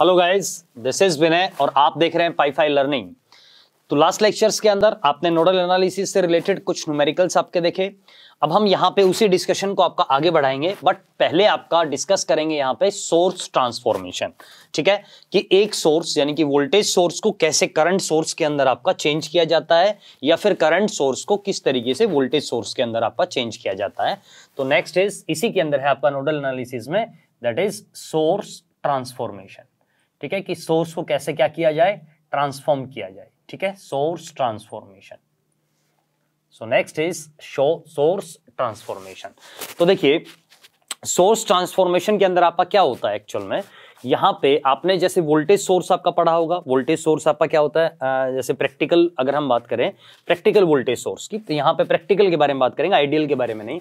Hello guys this is Vinay और आप देख रहे हैं पाईफाई लर्निंग तो लास्ट लेक्चर्स के अंदर आपने नोडल एनालिसिस से रिलेटेड कुछ न्यूमेरिकल्स आपके देखे अब हम यहाँ पे उसी डिस्कशन को आपका आगे बढ़ाएंगे बट पहले आपका डिस्कस करेंगे यहाँ पे सोर्स ट्रांसफॉर्मेशन ठीक है कि एक सोर्स यानी कि वोल्टेज सोर्स को कैसे करंट सोर्स के अंदर आपका चेंज किया जाता है या फिर करंट सोर्स को किस तरीके से वोल्टेज सोर्स के अंदर आपका चेंज किया जाता है तो नेक्स्ट इज इसी के अंदर है आपका नोडल एनालिसिस में दैट इज सोर्स ट्रांसफॉर्मेशन ठीक है कि सोर्स को कैसे क्या किया जाए ट्रांसफॉर्म किया जाए ठीक है source transformation so next is show source transformation तो देखिए सोर्स ट्रांसफॉर्मेशन के अंदर आपका क्या होता है एक्चुअल में यहाँ पे आपने जैसे वोल्टेज सोर्स आपका पढ़ा होगा वोल्टेज सोर्स आपका क्या होता है जैसे प्रैक्टिकल अगर हम बात करें प्रैक्टिकल वोल्टेज सोर्स की तो यहाँ पे प्रैक्टिकल के बारे में बात करेंगे आइडियल के बारे में नहीं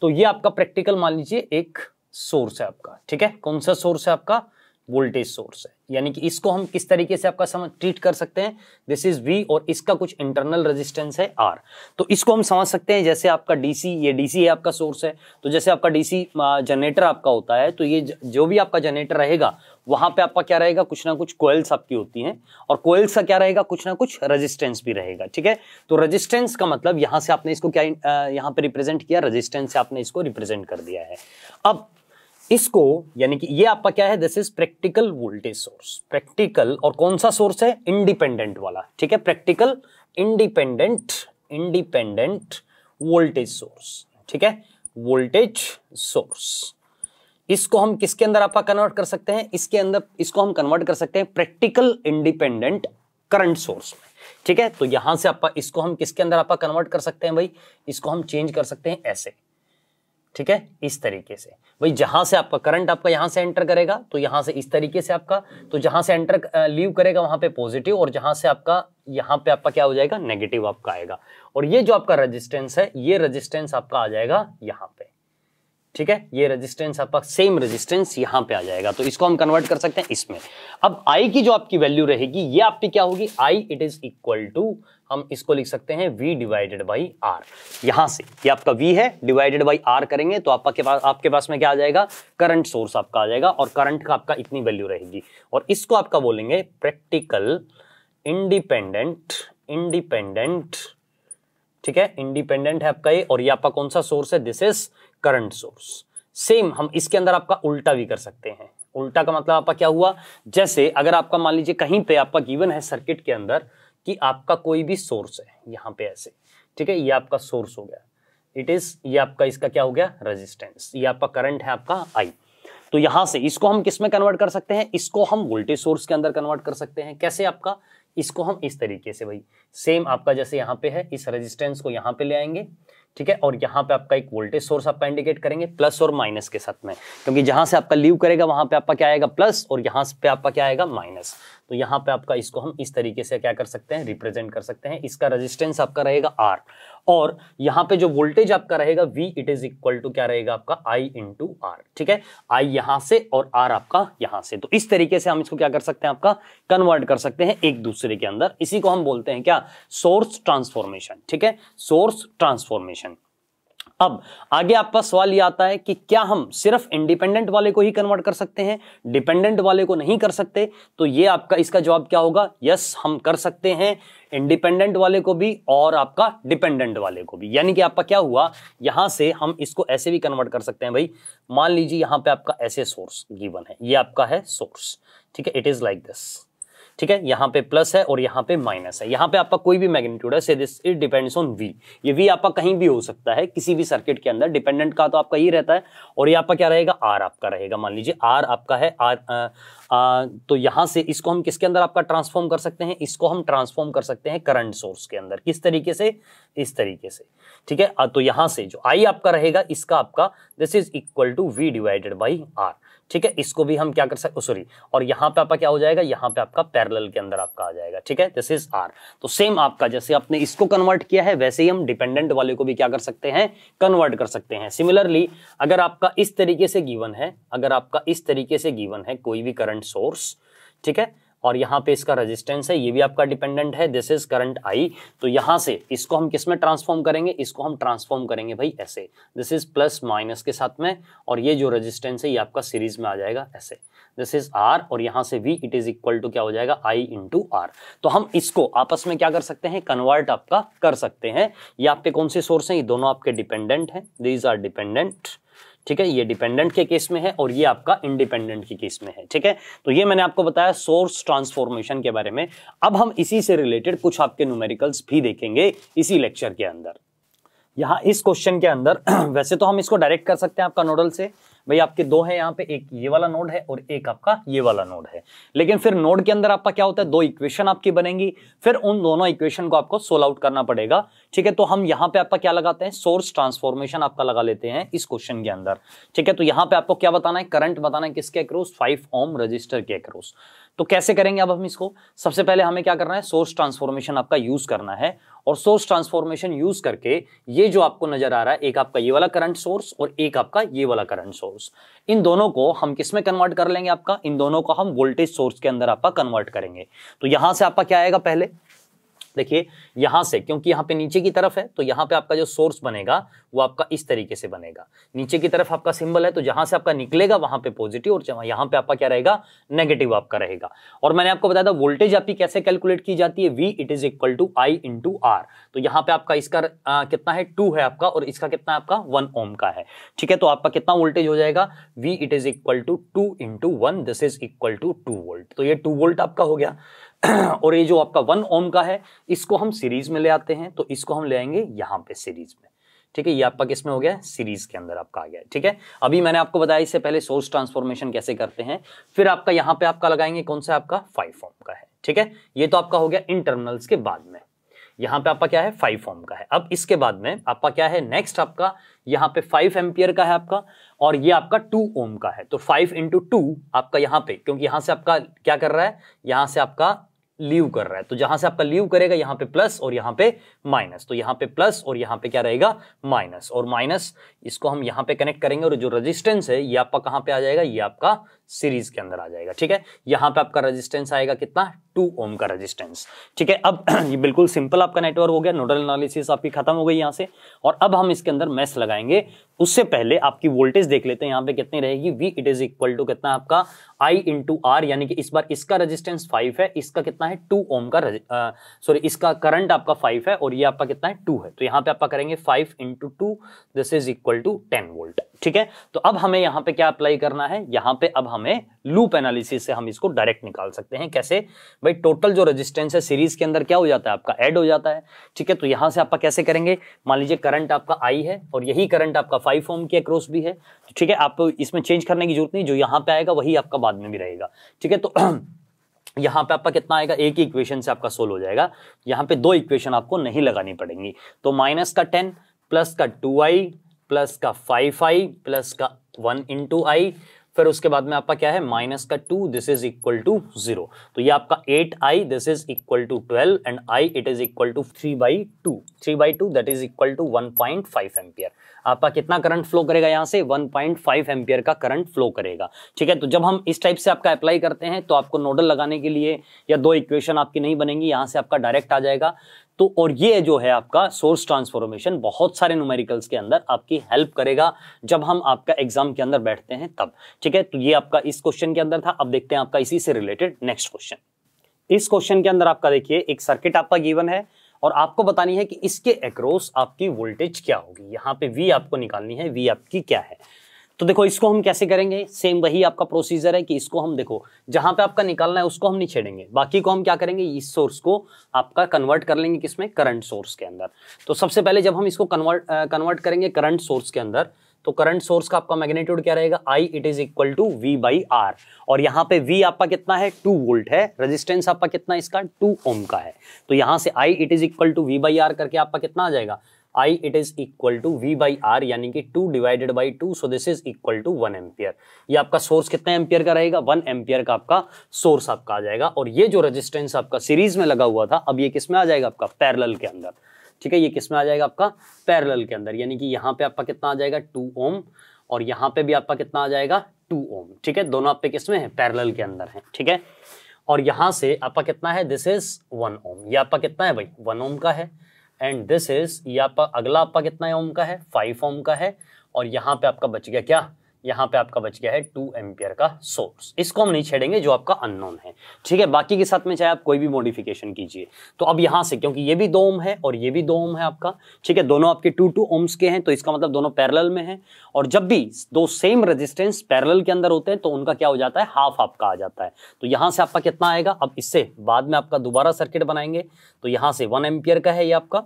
तो ये आपका प्रैक्टिकल मान लीजिए एक सोर्स है आपका ठीक है कौन सा सोर्स है आपका वोल्टेज सोर्स है यानी कि इसको हम किस तरीके से आपका समझ ट्रीट कर सकते हैं दिस इज वी और इसका कुछ इंटरनल रेजिस्टेंस है आर तो इसको हम समझ सकते हैं जैसे आपका डीसी ये डीसी आपका सोर्स है तो जैसे आपका डीसी जनरेटर आपका होता है तो ये जो भी आपका जनरेटर रहेगा वहां पे आपका क्या रहेगा कुछ ना कुछ कोयल्स आपकी होती हैं और कोयल्स का क्या रहेगा कुछ ना कुछ रेजिस्टेंस भी रहेगा ठीक है तो रेजिस्टेंस का मतलब यहां से आपने इसको क्या यहाँ पे रिप्रेजेंट किया रेजिस्टेंस से आपने इसको रिप्रेजेंट कर दिया है अब इसको यानी कि ये आपका क्या है this is practical voltage source practical और कौन सा सोर्स है इंडिपेंडेंट वाला ठीक है practical independent independent voltage source ठीक है वोल्टेज सोर्स इसको हम किसके अंदर आपका कन्वर्ट कर सकते हैं इसके अंदर इसको हम कन्वर्ट कर सकते हैं प्रैक्टिकल इंडिपेंडेंट करंट सोर्स में ठीक है तो यहां से आपका इसको हम किसके अंदर आपका कन्वर्ट कर सकते हैं भाई इसको हम चेंज कर सकते हैं ऐसे ठीक है इस तरीके से भाई जहां से आपका करंट आपका यहां से एंटर करेगा तो यहां से इस तरीके से आपका तो जहां से एंटर लीव करेगा वहां पे पॉजिटिव और जहां से आपका यहां पे आपका क्या हो जाएगा नेगेटिव आपका आएगा और ये जो आपका रेजिस्टेंस है ये रेजिस्टेंस आपका आ जाएगा यहाँ पे ठीक है ये रेजिस्टेंस आपका सेम रेजिस्टेंस यहां पे आ जाएगा तो इसको हम कन्वर्ट कर सकते हैं इसमें अब आई की जो आपकी वैल्यू रहेगी ये आपकी क्या होगी I it is equal to हम इसको लिख सकते हैं v डिवाइडेड बाई R यहां से ये आपका v है डिवाइडेड बाई R करेंगे तो आपका के पास आपके पास में क्या आ जाएगा करंट सोर्स आपका आ जाएगा और करंट का आपका इतनी वैल्यू रहेगी और इसको आपका बोलेंगे प्रैक्टिकल इंडिपेंडेंट इंडिपेंडेंट ठीक है इंडिपेंडेंट है आपका ये और ये आपका कौन सा सोर्स है this is current source same हम इसके अंदर आपका उल्टा भी कर सकते हैं उल्टा का मतलब आपका क्या हुआ जैसे अगर आपका मान लीजिए कहीं पे आपका गिवन है सर्किट के अंदर कि आपका कोई भी सोर्स है यहाँ पे ऐसे ठीक है ये आपका सोर्स हो गया इट इज ये आपका इसका क्या हो गया रेजिस्टेंस ये आपका करंट है आपका आई तो यहां से इसको हम किस में कन्वर्ट कर सकते हैं इसको हम वोल्टेज सोर्स के अंदर कन्वर्ट कर सकते हैं कैसे आपका इसको हम इस तरीके से भाई सेम आपका जैसे यहाँ पे है इस रेजिस्टेंस को यहां पे ले आएंगे ठीक है और यहाँ पे आपका एक वोल्टेज सोर्स आपका इंडिकेट करेंगे प्लस और माइनस के साथ में क्योंकि जहां से आपका लीव करेगा वहां पे आपका क्या आएगा प्लस और यहाँ पे आपका क्या आएगा माइनस तो यहाँ पे आपका इसको हम इस तरीके से क्या कर सकते हैं रिप्रेजेंट कर सकते हैं इसका रेजिस्टेंस आपका रहेगा आर और यहाँ पे जो वोल्टेज आपका रहेगा V it is equal to क्या रहेगा आपका आई इंटू आर ठीक है आई यहाँ से और आर आपका यहाँ से तो इस तरीके से हम इसको क्या कर सकते हैं आपका कन्वर्ट कर सकते हैं एक दूसरे के अंदर इसी को हम बोलते हैं क्या सोर्स ट्रांसफॉर्मेशन ठीक है सोर्स ट्रांसफॉर्मेशन अब आगे आपका सवाल यह आता है कि क्या हम सिर्फ इंडिपेंडेंट वाले को ही कन्वर्ट कर सकते हैं डिपेंडेंट वाले को नहीं कर सकते तो ये आपका इसका जवाब क्या होगा यस हम कर सकते हैं इंडिपेंडेंट वाले को भी और आपका डिपेंडेंट वाले को भी यानी कि आपका क्या हुआ यहां से हम इसको ऐसे भी कन्वर्ट कर सकते हैं भाई मान लीजिए यहां पर आपका ऐसे सोर्स गीवन है ये आपका है सोर्स ठीक है इट इज लाइक दिस ठीक है यहाँ पे प्लस है और यहाँ पे माइनस है यहाँ पे आपका कोई भी मैग्नीट्यूड है से this it depends on V ये वी आपका कहीं भी हो सकता है किसी भी सर्किट के अंदर डिपेंडेंट का तो आपका ये रहता है और ये आपका क्या रहेगा आर आपका रहेगा मान लीजिए आर आपका है आर आ, आ, तो यहाँ से इसको हम किसके अंदर आपका ट्रांसफॉर्म कर सकते हैं इसको हम ट्रांसफॉर्म कर सकते हैं करंट सोर्स के अंदर किस तरीके से इस तरीके से ठीक है तो यहाँ से जो आई आपका रहेगा इसका आपका this is equal to V divided by R ठीक है इसको भी हम क्या कर सकते सॉरी और यहाँ पे आपका क्या हो जाएगा यहाँ पे आपका पैरेलल के अंदर आपका आ जाएगा ठीक है दिस इज आर तो सेम आपका जैसे आपने इसको कन्वर्ट किया है वैसे ही हम डिपेंडेंट वाले को भी क्या कर सकते हैं कन्वर्ट कर सकते हैं सिमिलरली अगर आपका इस तरीके से गीवन है अगर आपका इस तरीके से गीवन है कोई भी करंट सोर्स ठीक है और यहाँ पे इसका रेजिस्टेंस है ये भी आपका डिपेंडेंट है दिस इज करंट आई तो यहाँ से इसको हम किस में ट्रांसफॉर्म करेंगे इसको हम ट्रांसफॉर्म करेंगे भाई ऐसे दिस इज प्लस माइनस के साथ में और ये जो रजिस्टेंस है ये आपका सीरीज में आ जाएगा ऐसे दिस इज आर और यहाँ से V it is equal to क्या हो जाएगा आई इंटू आर तो हम इसको आपस में क्या कर सकते हैं कन्वर्ट आपका कर सकते हैं ये आपके कौन से सोर्स हैं ये दोनों आपके डिपेंडेंट हैं दीज आर डिपेंडेंट ठीक है ये डिपेंडेंट के केस में है और ये आपका इंडिपेंडेंट के केस में है ठीक है तो ये मैंने आपको बताया सोर्स ट्रांसफॉर्मेशन के बारे में अब हम इसी से रिलेटेड कुछ आपके न्यूमेरिकल्स भी देखेंगे इसी लेक्चर के अंदर यहां इस क्वेश्चन के अंदर वैसे तो हम इसको डायरेक्ट कर सकते हैं आपका नोडल से भाई आपके दो है यहाँ पे एक ये वाला नोड है और एक आपका ये वाला नोड है लेकिन फिर नोड के अंदर आपका क्या होता है दो इक्वेशन आपकी बनेंगी फिर उन दोनों इक्वेशन को आपको सोल आउट करना पड़ेगा ठीक है तो हम यहाँ पे आपका क्या लगाते हैं सोर्स ट्रांसफॉर्मेशन आपका लगा लेते हैं इस क्वेश्चन के अंदर ठीक है तो यहाँ पे आपको क्या बताना है करंट बताना है किसके अक्रोस फाइव ओम रजिस्टर के अक्रोस तो कैसे करेंगे अब हम इसको सबसे पहले हमें क्या करना है सोर्स ट्रांसफॉर्मेशन आपका यूज करना है और सोर्स ट्रांसफॉर्मेशन यूज करके ये जो आपको नजर आ रहा है एक आपका ये वाला करंट सोर्स और एक आपका ये वाला करंट सोर्स इन दोनों को हम किस में कन्वर्ट कर लेंगे आपका इन दोनों को हम वोल्टेज सोर्स के अंदर आपका कन्वर्ट करेंगे तो यहां से आपका क्या आएगा पहले देखिए यहां से क्योंकि यहां पे नीचे की तरफ है तो यहां पे आपका जो सोर्स बनेगा वो आपका इस तरीके से बनेगा नीचे की तरफ आपका सिंबल है तो जहां से आपका निकलेगा वहां पे पॉजिटिव और यहां पे आपका क्या रहेगा नेगेटिव आपका रहेगा और मैंने आपको बताया था वोल्टेज आपकी कैसे कैलकुलेट की जाती है V it is equal to I into R तो यहां पर आपका इसका आ, कितना है टू है आपका और इसका कितना आपका वन ओम का है ठीक है तो आपका कितना वोल्टेज हो जाएगा V it is equal to two into one this is equal to two volt तो ये टू वोल्ट आपका हो गया और ये जो आपका वन ओम का है इसको हम सीरीज में ले आते हैं तो इसको हम ले आएंगे यहां पे सीरीज में ठीक है ये आपका किस में हो गया सीरीज के अंदर आपका आ गया ठीक है अभी मैंने आपको बताया इससे पहले सोर्स ट्रांसफॉर्मेशन कैसे करते हैं फिर आपका यहाँ पे आपका लगाएंगे कौन सा आपका फाइव फॉर्म का है ठीक है ये तो आपका हो गया इंटरनल्स के बाद में यहाँ पे आपका क्या है फाइव फॉर्म का है अब इसके बाद में आपका क्या है नेक्स्ट आपका यहाँ पे फाइव एम्पियर का है आपका और ये आपका टू ओम का है तो फाइव इंटू टू आपका यहाँ पे क्योंकि यहाँ से आपका क्या कर रहा है यहां से आपका लीव कर रहा है तो जहां से आपका लीव करेगा यहां पे प्लस और यहां पे माइनस तो यहाँ पे प्लस और यहाँ पे क्या रहेगा माइनस और माइनस इसको हम यहाँ पे कनेक्ट करेंगे और जो रेजिस्टेंस है ये आपका कहाँ पे आ जाएगा ये आपका सीरीज के अंदर आ जाएगा ठीक है यहाँ पे आपका रेजिस्टेंस आएगा कितना टू ओम का रेजिस्टेंस ठीक है अब ये बिल्कुल सिंपल आपका नेटवर्क हो गया नोडल एनालिसिस आपकी खत्म हो गई यहाँ से और अब हम इसके अंदर मैस लगाएंगे उससे पहले आपकी वोल्टेज देख लेते हैं यहाँ पे कितनी रहेगी V it is equal to कितना आपका आई इंटू आर यानी कि इस बार इसका रेजिस्टेंस फाइव है इसका कितना है टू ओम का सॉरी इसका करंट आपका फाइव है और ये आपका कितना है टू है तो यहाँ पे आपका करेंगे five into two this is equal to ten volt ठीक है तो अब हमें यहाँ पे क्या अप्लाई करना है यहाँ पे अब हमें लूप एनालिसिस से हम इसको डायरेक्ट निकाल सकते हैं कैसे भाई टोटल जो रेजिस्टेंस है सीरीज के अंदर क्या हो जाता है आपका एड हो जाता है ठीक है तो यहाँ से आपका कैसे करेंगे मान लीजिए करंट आपका आई है और यही करंट आपका फाइव होम के अक्रोस भी है ठीक है आपको इसमें चेंज करने की जरूरत नहीं जो यहाँ पे आएगा वही आपका बाद में भी रहेगा ठीक है तो यहाँ पे आपका कितना आएगा एक ही इक्वेशन से आपका सोल्व हो जाएगा यहाँ पे दो इक्वेशन आपको नहीं लगानी पड़ेंगी तो माइनस का टेन प्लस का टू आई प्लस का फाइव आई प्लस का वन इंटू आई फिर उसके बाद में आपका क्या है माइनस का two this is equal to zero तो ये आपका eight I this is equal to twelve and I it is equal to three by two three by two that is equal to one point five ampere आपका कितना current flow करेगा यहाँ से one point five ampere का current flow करेगा ठीक है तो जब हम इस टाइप से आपका अप्लाई करते हैं तो आपको नोडल लगाने के लिए या दो इक्वेशन आपकी नहीं बनेंगी यहाँ से आपका डायरेक्ट आ जाएगा तो और ये जो है आपका सोर्स ट्रांसफॉर्मेशन बहुत सारे न्यूमेरिकल्स के अंदर आपकी हेल्प करेगा जब हम आपका एग्जाम के अंदर बैठते हैं तब ठीक है तो ये आपका इस क्वेश्चन के अंदर था अब देखते हैं आपका इसी से रिलेटेड नेक्स्ट क्वेश्चन इस क्वेश्चन के अंदर आपका देखिए एक सर्किट आपका गिवन है और आपको बतानी है कि इसके अक्रोस आपकी वोल्टेज क्या होगी यहाँ पे वी आपको निकालनी है वी आपकी क्या है तो देखो इसको हम कैसे करेंगे सेम वही आपका प्रोसीजर है कि इसको हम देखो जहां पे आपका निकालना है उसको हम नहीं छेड़ेंगे बाकी को हम क्या करेंगे इस सोर्स को आपका कन्वर्ट कर लेंगे किसमें करंट सोर्स के अंदर तो सबसे पहले जब हम इसको कन्वर्ट कन्वर्ट करेंगे करंट सोर्स के अंदर तो करंट सोर्स का आपका मैग्नेट्यूड क्या रहेगा I it is equal to V by R और यहाँ पे वी आपका कितना है टू वोल्ट है रेजिस्टेंस आपका कितना इसका टू ओम का है तो यहाँ से I it is equal to V by R करके आपका कितना आ जाएगा I it is equal to V by R यानी कि two divided by two so this is equal to one ampere ये आपका सोर्स कितना एम्पियर का रहेगा वन एम्पियर का आपका सोर्स आपका आ जाएगा और ये जो रजिस्टेंस आपका सीरीज में लगा हुआ था अब ये किस में आ जाएगा आपका पैरल के अंदर ठीक है ये किस में आ जाएगा आपका पैरल के अंदर यानी कि यहाँ पे आपका कितना आ जाएगा टू ओम और यहाँ पे भी आपका कितना आ जाएगा टू ओम ठीक है दोनों आपके किस में है पैरल के अंदर है ठीक है और यहाँ से आपका कितना है दिस इज वन ओम ये आपका कितना है भाई वन ओम का है एंड दिस इज ये आपका अगला आपका कितना ओम का है फाइव ओम का है और यहाँ पे आपका बच गया क्या यहाँ पे आपका बच गया है टू एम्पियर का सोर्स इसको हम नहीं छेड़ेंगे जो आपका अननोन है ठीक है बाकी के साथ में चाहे आप कोई भी मॉडिफिकेशन कीजिए तो अब यहाँ से क्योंकि ये भी दो ओम है और ये भी दो ओम है आपका ठीक है दोनों आपके टू टू ओम्स के हैं तो इसका मतलब दोनों पैरल में है और जब भी दो सेम रजिस्टेंस पैरल के अंदर होते हैं तो उनका क्या हो जाता है हाफ आपका आ जाता है तो यहाँ से आपका कितना आएगा अब इससे बाद में आपका दोबारा सर्किट बनाएंगे तो यहाँ से वन एम्पियर का है ये आपका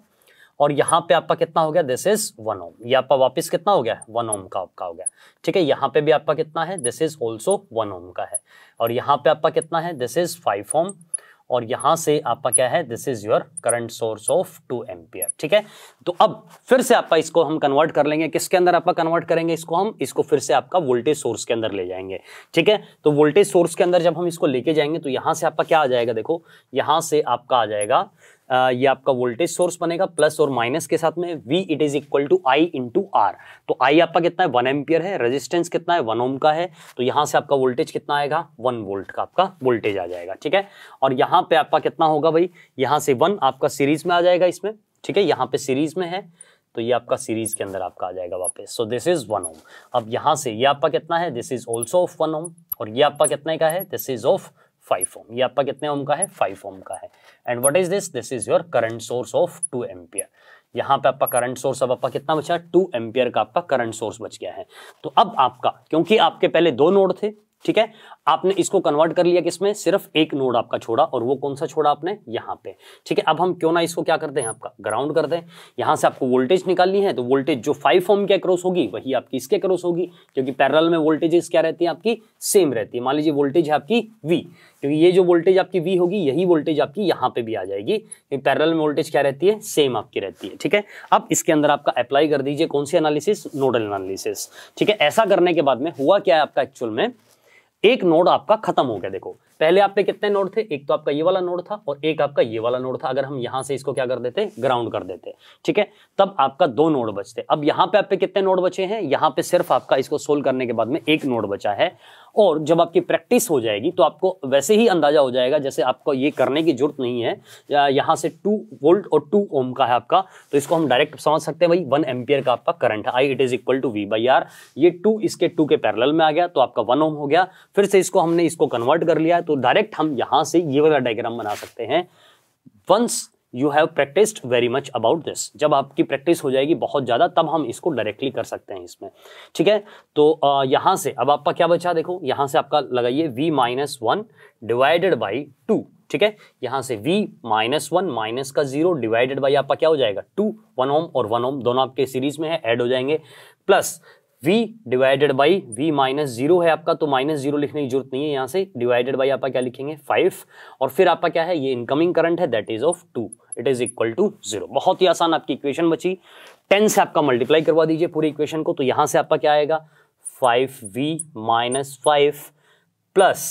और यहाँ पे आपका कितना हो गया दिस इज वन ओम ये आपका वापस कितना हो गया वन ओम का आपका हो गया ठीक है यहाँ पे भी आपका कितना है this is also one ohm का है और यहाँ पे आपका कितना है दिस इज फाइव ओम और यहां से आपका क्या है this is your current source of two ampere ठीक है तो अब फिर से आपका इसको हम कन्वर्ट कर लेंगे किसके अंदर आपका कन्वर्ट करेंगे इसको हम इसको फिर से आपका वोल्टेज सोर्स के अंदर ले जाएंगे ठीक है तो वोल्टेज सोर्स के अंदर जब हम इसको लेके जाएंगे तो यहां से आपका क्या आ जाएगा देखो यहां से आपका आ जाएगा ये आपका वोल्टेज सोर्स बनेगा प्लस और माइनस के साथ में V it is equal to I into R तो आई आपका कितना है वन एम्पियर है रेजिस्टेंस कितना है वन ओम का है तो यहाँ से आपका वोल्टेज कितना आएगा वन वोल्ट का आपका वोल्टेज आ जाएगा ठीक है और यहाँ पे आपका कितना होगा भाई यहाँ से वन आपका सीरीज में आ जाएगा इसमें ठीक है यहाँ पे सीरीज में है तो ये आपका सीरीज के अंदर आपका आ जाएगा वापस so this is one ohm अब यहाँ से ये आपका कितना है this is also of one ohm और ये आपका कितने का है this is of five form ये आपका कितने ओम का है फाइव ओम का है and what is this this is your current source of two ampere यहाँ पे आपका करंट सोर्स अब आपका कितना बचा टू एम्पियर का आपका करंट सोर्स बच गया है तो अब आपका क्योंकि आपके पहले दो नोड थे ठीक है आपने इसको कन्वर्ट कर लिया किसमें सिर्फ एक नोड आपका छोड़ा और वो कौन सा छोड़ा आपने यहाँ पे ठीक है अब हम क्यों ना इसको क्या करते हैं आपका ग्राउंड करते हैं यहाँ से आपको वोल्टेज निकालनी है तो वोल्टेज जो फाइव फॉर्म के क्रॉस होगी वही आपकी इसके क्रॉस होगी क्योंकि पैरल में वोल्टेजेस क्या रहती है आपकी सेम रहती है मान लीजिए वोल्टेज है आपकी वी क्योंकि ये जो वोल्टेज आपकी वी होगी यही वोल्टेज आपकी यहाँ पे भी आ जाएगी क्योंकि पैरल में वोल्टेज क्या रहती है सेम आपकी रहती है ठीक है अब इसके अंदर आपका अप्लाई कर दीजिए कौन सी एनालिसिस नोडल एनालिसिस ठीक है ऐसा करने के बाद में हुआ क्या है आपका एक्चुअल में एक नोड आपका खत्म हो गया देखो पहले आप पे कितने नोड थे एक तो आपका ये वाला नोड था और एक आपका ये वाला नोड था अगर हम यहां से इसको क्या कर देते ग्राउंड कर देते ठीक है तब आपका दो नोड बचते अब यहां पे आप पे कितने नोड बचे हैं यहाँ पे सिर्फ आपका इसको सोल्व करने के बाद में एक नोड बचा है और जब आपकी प्रैक्टिस हो जाएगी तो आपको वैसे ही अंदाजा हो जाएगा जैसे आपको ये करने की जरूरत नहीं है यहाँ से टू वोल्ट और टू ओम का है आपका तो इसको हम डायरेक्ट समझ सकते हैं भाई वन एम्पियर का आपका करंट है I it is equal to V by R ये टू इसके टू के पैरल में आ गया तो आपका वन ओम हो गया फिर से इसको हमने इसको कन्वर्ट कर लिया तो डायरेक्ट हम यहाँ से ये वाला डायग्राम बना सकते हैं once you have practised very much about this जब आपकी प्रैक्टिस हो जाएगी बहुत ज़्यादा तब हम इसको डायरेक्टली कर सकते हैं इसमें ठीक है तो यहाँ से अब आपका क्या बचा देखो यहाँ से आपका लगाइए v minus one divided by two ठीक है यहाँ से v माइनस वन माइनस का जीरो डिवाइडेड बाई आपका क्या हो जाएगा टू वन ओम और वन ओम दोनों आपके सीरीज में है एड हो जाएंगे plus v divided by v minus zero है आपका तो माइनस जीरो लिखने की जरूरत नहीं है यहाँ से डिवाइडेड बाई आपका क्या लिखेंगे फाइव और फिर आपका क्या है ये इनकमिंग करंट है that is of two it is equal to zero बहुत ही आसान आपकी इक्वेशन बची टेन से आपका मल्टीप्लाई करवा दीजिए पूरी इक्वेशन को तो यहां से आपका क्या आएगा five V minus five plus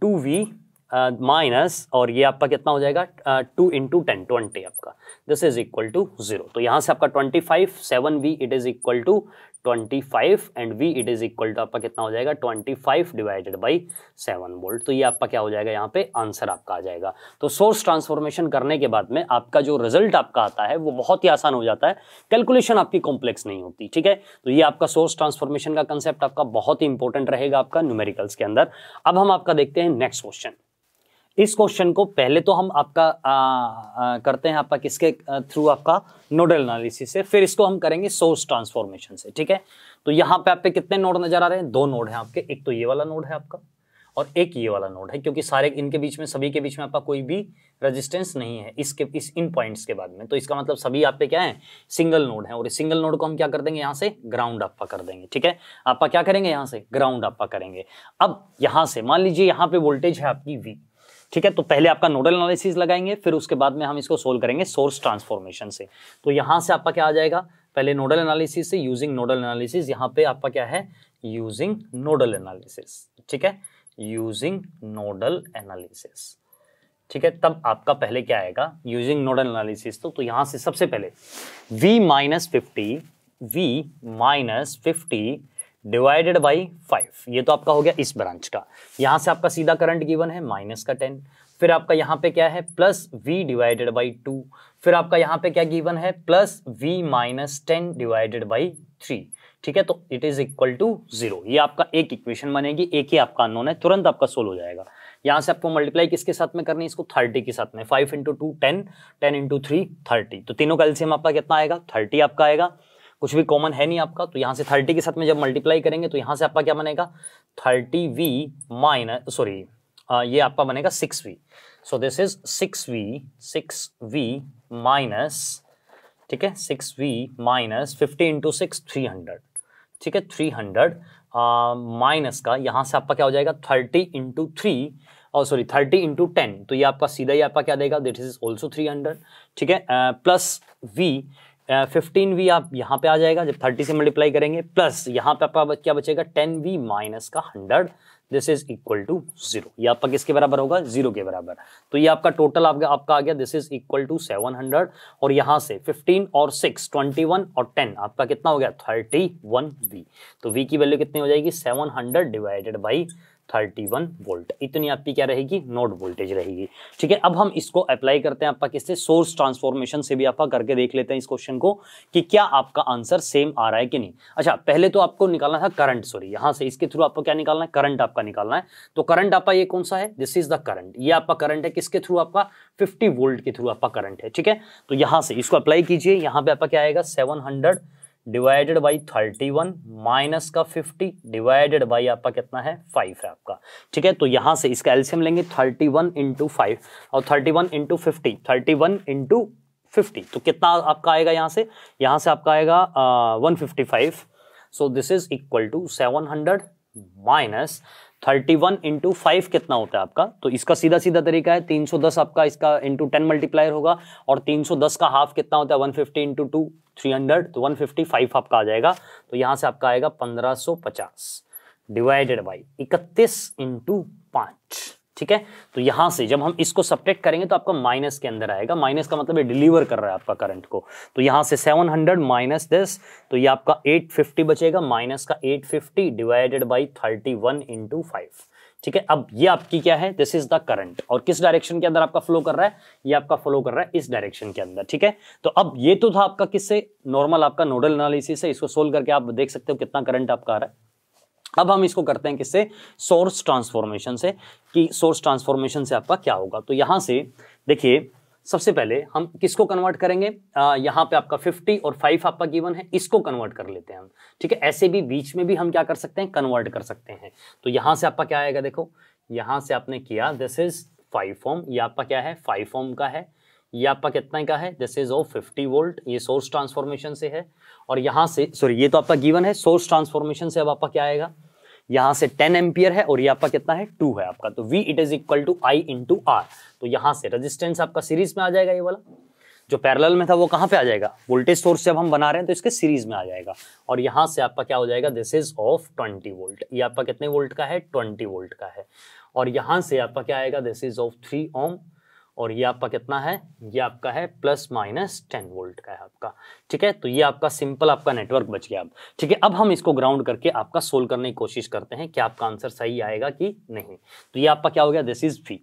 two V minus और ये आपका कितना हो जाएगा टू इंटू टेन ट्वेंटी आपका this is equal to zero तो यहां से आपका twenty five seven V it is equal to twenty five and V it is equal to आपका कितना हो जाएगा twenty five divided by seven volt तो ये आपका क्या हो जाएगा यहाँ पे आंसर आपका आ जाएगा तो सोर्स ट्रांसफॉर्मेशन करने के बाद में आपका जो रिजल्ट आपका आता है वो बहुत ही आसान हो जाता है कैलकुलेशन आपकी कॉम्प्लेक्स नहीं होती ठीक है तो ये आपका सोर्स ट्रांसफॉर्मेशन का कंसेप्ट आपका बहुत ही इंपॉर्टेंट रहेगा आपका न्यूमेरिकल्स के अंदर अब हम आपका देखते हैं नेक्स्ट क्वेश्चन इस क्वेश्चन को पहले तो हम आपका आ, आ, करते हैं आपका किसके थ्रू आपका नोडल एनालिसिस से फिर इसको हम करेंगे सोर्स ट्रांसफॉर्मेशन से ठीक है तो यहाँ पे आप कितने नोड नजर आ रहे हैं दो नोड हैं आपके एक तो ये वाला नोड है आपका और एक ये वाला नोड है क्योंकि सारे इनके बीच में सभी के बीच में आपका कोई भी रेजिस्टेंस नहीं है इसके इस इन पॉइंट्स के बाद में तो इसका मतलब सभी आप पे क्या है सिंगल नोड है और इस सिंगल नोड को हम क्या कर देंगे यहाँ से ग्राउंड आपका कर देंगे ठीक है आपा क्या करेंगे यहाँ से ग्राउंड आपा करेंगे अब यहाँ से मान लीजिए यहाँ पे वोल्टेज है आपकी वी ठीक है तो पहले आपका नोडल एनालिसिस लगाएंगे फिर उसके बाद में हम इसको सोल्व करेंगे सोर्स ट्रांसफॉर्मेशन से तो यहां से आपका क्या आ जाएगा पहले नोडल एनालिसिस से यूजिंग नोडल एनालिसिस यहां पे आपका क्या है यूजिंग नोडल एनालिसिस ठीक है यूजिंग नोडल एनालिसिस ठीक है तब आपका पहले क्या आएगा यूजिंग नोडल एनालिसिस तो, तो यहां से सबसे पहले V minus fifty V minus fifty divided by five ये तो आपका हो गया इस ब्रांच का यहाँ से आपका सीधा करंट गिवन है माइनस का टेन फिर आपका यहाँ पे क्या है plus V divided by two फिर आपका यहाँ पे क्या गिवन है plus V minus ten divided by three ठीक है तो it is equal to zero ये आपका एक इक्वेशन बनेगी एक ही आपका अनोन है तुरंत आपका सोल्व हो जाएगा यहाँ से आपको मल्टीप्लाई किसके साथ में करनी है इसको थर्टी के साथ में five into two ten ten into three thirty तो तीनों का एल्सियम आपका कितना आएगा थर्टी आपका आएगा कुछ भी कॉमन है नहीं आपका तो यहाँ से थर्टी के साथ में जब मल्टीप्लाई करेंगे तो यहाँ से आपका क्या बनेगा थर्टी वी माइनस सॉरी ये आपका बनेगा six V so this is six V six V minus ठीक है six V minus fifty into six three hundred ठीक है थ्री हंड्रेड माइनस का यहाँ से आपका क्या हो जाएगा थर्टी इंटू थ्री और सॉरी थर्टी इंटू टेन तो ये आपका सीधा ही आपका क्या देगा that is also three hundred ठीक है प्लस वी फिफ्टीन वी आप यहाँ पे आ जाएगा जब थर्टी से मल्टीप्लाई करेंगे प्लस यहाँ पे आपका क्या बचेगा टेन वी माइनस का hundred this is equal to zero आपका किसके बराबर होगा जीरो के बराबर तो ये आपका टोटल आपका आपका आ गया this is equal to seven hundred और यहाँ से फिफ्टीन और सिक्स ट्वेंटी वन और टेन आपका कितना हो गया थर्टी वन वी तो वी की वैल्यू कितनी हो जाएगी seven hundred divided by thirty one volt इतनी आपकी क्या रहेगी नोड वोल्टेज रहेगी ठीक है अब हम इसको अप्लाई करते हैं आपका किससे सोर्स ट्रांसफॉर्मेशन से भी आपका करके देख लेते हैं इस क्वेश्चन को कि क्या आपका आंसर सेम आ रहा है कि नहीं अच्छा पहले तो आपको निकालना था करंट सॉरी यहाँ से इसके थ्रू आपको क्या निकालना है करंट आपका निकालना है तो करंट आपका ये कौन सा है दिस इज द करंट ये आपका करंट है किसके थ्रू आपका फिफ्टी वोल्ट के थ्रू आपका करंट है ठीक है तो यहाँ से इसको अप्लाई कीजिए यहाँ पे आपका क्या आएगा seven hundred divided by thirty one minus का फिफ्टी डिवाइडेड बाई आपका कितना है फाइव है आपका ठीक है तो यहाँ से इसका एल्सियम लेंगे थर्टी वन इंटू फाइव और thirty one into fifty thirty one into fifty तो कितना आपका आएगा यहाँ से यहाँ से आपका आएगा one fifty five so this is equal to seven hundred minus thirty one into five कितना होता है आपका तो इसका सीधा सीधा तरीका है तीन सौ दस आपका इसका इंटू टेन मल्टीप्लायर होगा और तीन सौ दस का हाफ कितना होता है one fifty into two three hundred तो वन फिफ्टी फाइव आपका आ जाएगा तो यहाँ से आपका आएगा पंद्रह सौ पचास डिवाइडेड बाई इकतीस इंटू पाँच ठीक है तो यहां से जब हम इसको सब्टेक्ट करेंगे तो आपका माइनस के अंदर आएगा माइनस का मतलब ये डिलीवर कर रहा है आपका करंट को तो यहां से 700 हंड्रेड माइनस दिस तो ये आपका 850 बचेगा माइनस का 850 divided by 31 one into five ठीक है अब ये आपकी क्या है दिस इज द करंट और किस डायरेक्शन के अंदर आपका फ्लो कर रहा है ये आपका फ्लो कर रहा है इस डायरेक्शन के अंदर ठीक है तो अब ये तो था आपका किससे नॉर्मल आपका नोडल एनालिसिस है इसको सोल्व करके आप देख सकते हो कितना करंट आपका आ रहा है अब हम इसको करते हैं किससे सोर्स ट्रांसफॉर्मेशन से कि सोर्स ट्रांसफॉर्मेशन से आपका क्या होगा तो यहाँ से देखिए सबसे पहले हम किसको कन्वर्ट करेंगे आ, यहाँ पे आपका 50 और 5 आपका गिवन है इसको कन्वर्ट कर लेते हैं हम ठीक है ऐसे भी बीच में भी हम क्या कर सकते हैं कन्वर्ट कर सकते हैं तो यहाँ से आपका क्या आएगा देखो यहाँ से आपने किया दिस इज फाइव फॉर्म ये आपका क्या है फाइव फॉर्म का है ये आपका कितने का है this is of fifty volt ये सोर्स ट्रांसफॉर्मेशन से है और यहाँ से सॉरी ये तो आपका गिवन है सोर्स ट्रांसफॉर्मेशन से अब आपका क्या आएगा यहाँ से 10 एम्पियर है और ये आपका कितना है टू है आपका तो V it is equal to I into R तो यहाँ से रेजिस्टेंस आपका सीरीज में आ जाएगा ये वाला जो पैरेलल में था वो कहाँ पे आ जाएगा वोल्टेज सोर्स जब हम बना रहे हैं तो इसके सीरीज में आ जाएगा और यहाँ से आपका क्या हो जाएगा दिस इज ऑफ 20 वोल्ट ये आपका कितने वोल्ट का है 20 वोल्ट का है और यहाँ से आपका क्या आएगा this is of three ohm और ये आपका कितना है ये आपका है प्लस माइनस टेन वोल्ट का है आपका ठीक है तो ये आपका सिंपल आपका नेटवर्क बच गया अब ठीक है अब हम इसको ग्राउंड करके आपका सोल्व करने की कोशिश करते हैं कि आपका आंसर सही आएगा कि नहीं तो ये आपका क्या हो गया दिस इज वी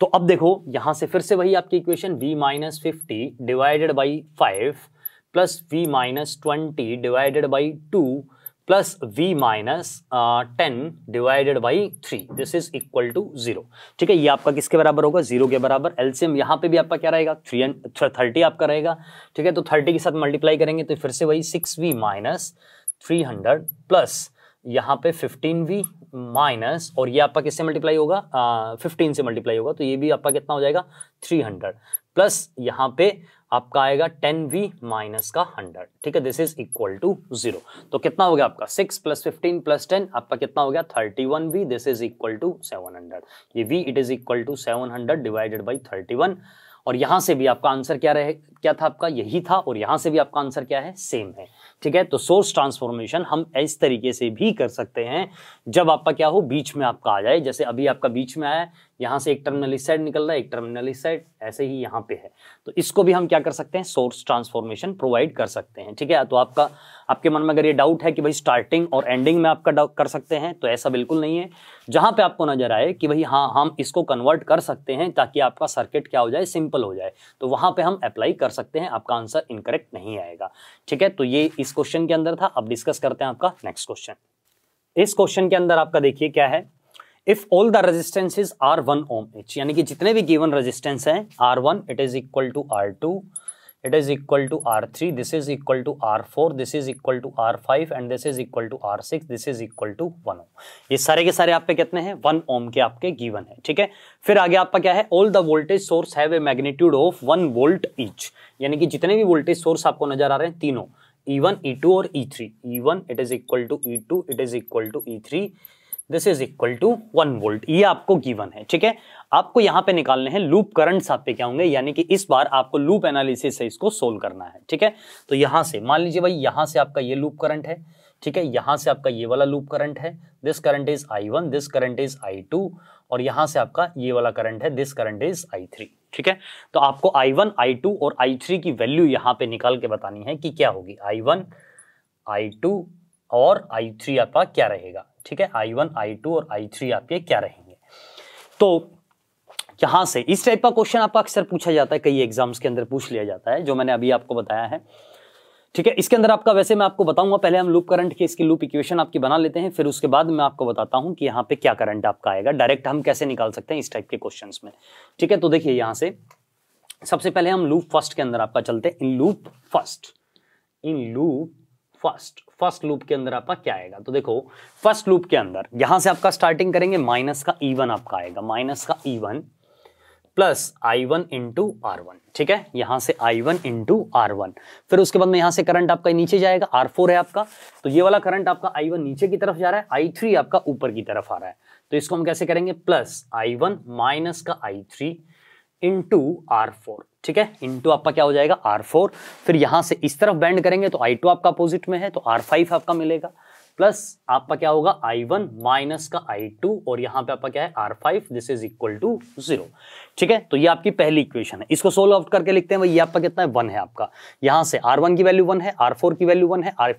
तो अब देखो यहां से फिर से वही आपकी equation V minus fifty divided by five plus V minus twenty divided by two plus V minus ten divided by three this is equal to zero ठीक है ये आपका किसके बराबर होगा जीरो के बराबर एलसीएम यहाँ पे भी आपका क्या रहेगा थ्री एंड थर्टी आपका रहेगा ठीक है तो थर्टी के साथ मल्टीप्लाई करेंगे तो फिर से वही six V minus three hundred plus यहाँ पे फिफ्टीन वी माइनस और ये आपका किससे मल्टीप्लाई होगा फिफ्टीन uh, से मल्टीप्लाई होगा तो ये भी आपका कितना हो जाएगा थ्री हंड्रेड प्लस यहाँ पे आपका आएगा टेन वी माइनस का हंड्रेड ठीक है this is equal to zero तो कितना हो गया आपका six plus fifteen plus ten आपका कितना हो गया thirty one V this is equal to seven hundred ये V it is equal to seven hundred divided by thirty one और यहां से भी आपका आंसर क्या रहे क्या था आपका यही था और यहां से भी आपका आंसर क्या है सेम है ठीक है तो सोर्स ट्रांसफॉर्मेशन हम इस तरीके से भी कर सकते हैं जब आपका क्या हो बीच में आपका आ जाए जैसे अभी आपका बीच में आया यहाँ से एक टर्मिनल इस साइड निकल रहा है एक टर्मिनल इस साइड ऐसे ही यहाँ पे है तो इसको भी हम क्या कर सकते हैं सोर्स ट्रांसफॉर्मेशन प्रोवाइड कर सकते हैं ठीक है तो आपका आपके मन में अगर ये डाउट है कि भाई स्टार्टिंग और एंडिंग में आपका कर सकते हैं तो ऐसा बिल्कुल नहीं है जहाँ पे आपको नजर आए कि भाई हाँ हम इसको कन्वर्ट कर सकते हैं ताकि आपका सर्किट क्या हो जाए सिंपल हो जाए तो वहाँ पर हम अप्लाई कर सकते हैं आपका आंसर इनकरेक्ट नहीं आएगा ठीक है तो ये इस क्वेश्चन के अंदर था अब डिस्कस करते हैं आपका नेक्स्ट क्वेश्चन इस क्वेश्चन के अंदर आपका देखिए क्या है if all the is R one ohm each यानी कि जितने भी गिवन रेजिस्टेंस हैं R one it is equal to R two it is equal R three this is equal to R four this is equal to R five and this is equal to R six this is equal to one ohm ये सारे के सारे आपके कितने हैं one ohm के आपके given है ठीक है फिर आगे आपका क्या है all the voltage source have a magnitude of one volt each यानी कि जितने भी वोल्टेज सोर्स आपको नजर आ रहे हैं तीनों ई वन ई टू और E E three one it is equal to E two it is equal to E three this is equal to one volt ये आपको गिवन है ठीक है आपको यहां पे निकालने हैं लूप करंट आप पे क्या होंगे यानी कि इस बार आपको लूप एनालिसिस से इसको सोल्व करना है ठीक है तो यहां से मान लीजिए भाई यहां से आपका ये लूप करंट है ठीक है यहां से आपका ये वाला लूप करंट है this current is I one this current is I two और यहां से आपका ये वाला करंट है this current is I three ठीक है तो आपको आई वन आई टू और आई थ्री की वैल्यू यहां पे निकाल के बतानी है कि क्या होगी आई वन आई टू और आई थ्री आपका क्या रहेगा ठीक है आई वन आई टू और आई थ्री आपके क्या रहेंगे तो यहां से इस टाइप का क्वेश्चन आपका अक्सर पूछा जाता है कई एग्जाम्स के अंदर पूछ लिया जाता है जो मैंने अभी आपको बताया है ठीक है इसके अंदर आपका वैसे मैं आपको बताऊंगा पहले हम लूप करंट की इसकी लूप इक्वेशन आपकी बना लेते हैं फिर उसके बाद मैं आपको बताता हूं कि यहाँ पे क्या करंट आपका आएगा डायरेक्ट हम कैसे निकाल सकते हैं इस टाइप के क्वेश्चंस में ठीक है तो देखिए यहाँ से सबसे पहले हम लूप फर्स्ट के अंदर आपका चलते हैं in loop first in loop first first loop के अंदर आपका क्या आएगा तो देखो फर्स्ट लूप के अंदर यहां से आपका स्टार्टिंग करेंगे माइनस का ई e वन आपका आएगा माइनस का E one plus I one into R one ठीक है यहां से I one into R one फिर उसके बाद में यहां से करंट आपका नीचे जाएगा आर फोर है आपका तो ये वाला करंट आपका आई वन नीचे की तरफ जा रहा है आई थ्री आपका ऊपर की तरफ आ रहा है तो इसको हम कैसे करेंगे प्लस आई वन माइनस का I three into R four ठीक है इंटू आपका क्या हो जाएगा आर फोर फिर यहां से इस तरफ बैंड करेंगे तो आई टू आपका अपोजिट में है तो आर फाइव आपका मिलेगा प्लस आपका क्या होगा आई वन माइनस का आई टू और यहां पे आपका क्या है R five this is equal to zero ठीक है तो ये आपकी पहली इक्वेशन है इसको सोल्व आउट करके लिखते हैं भाई ये आपका कितना है वन है आपका यहां से आर वन की वैल्यू वन है आर फोर की वैल्यू वन है आर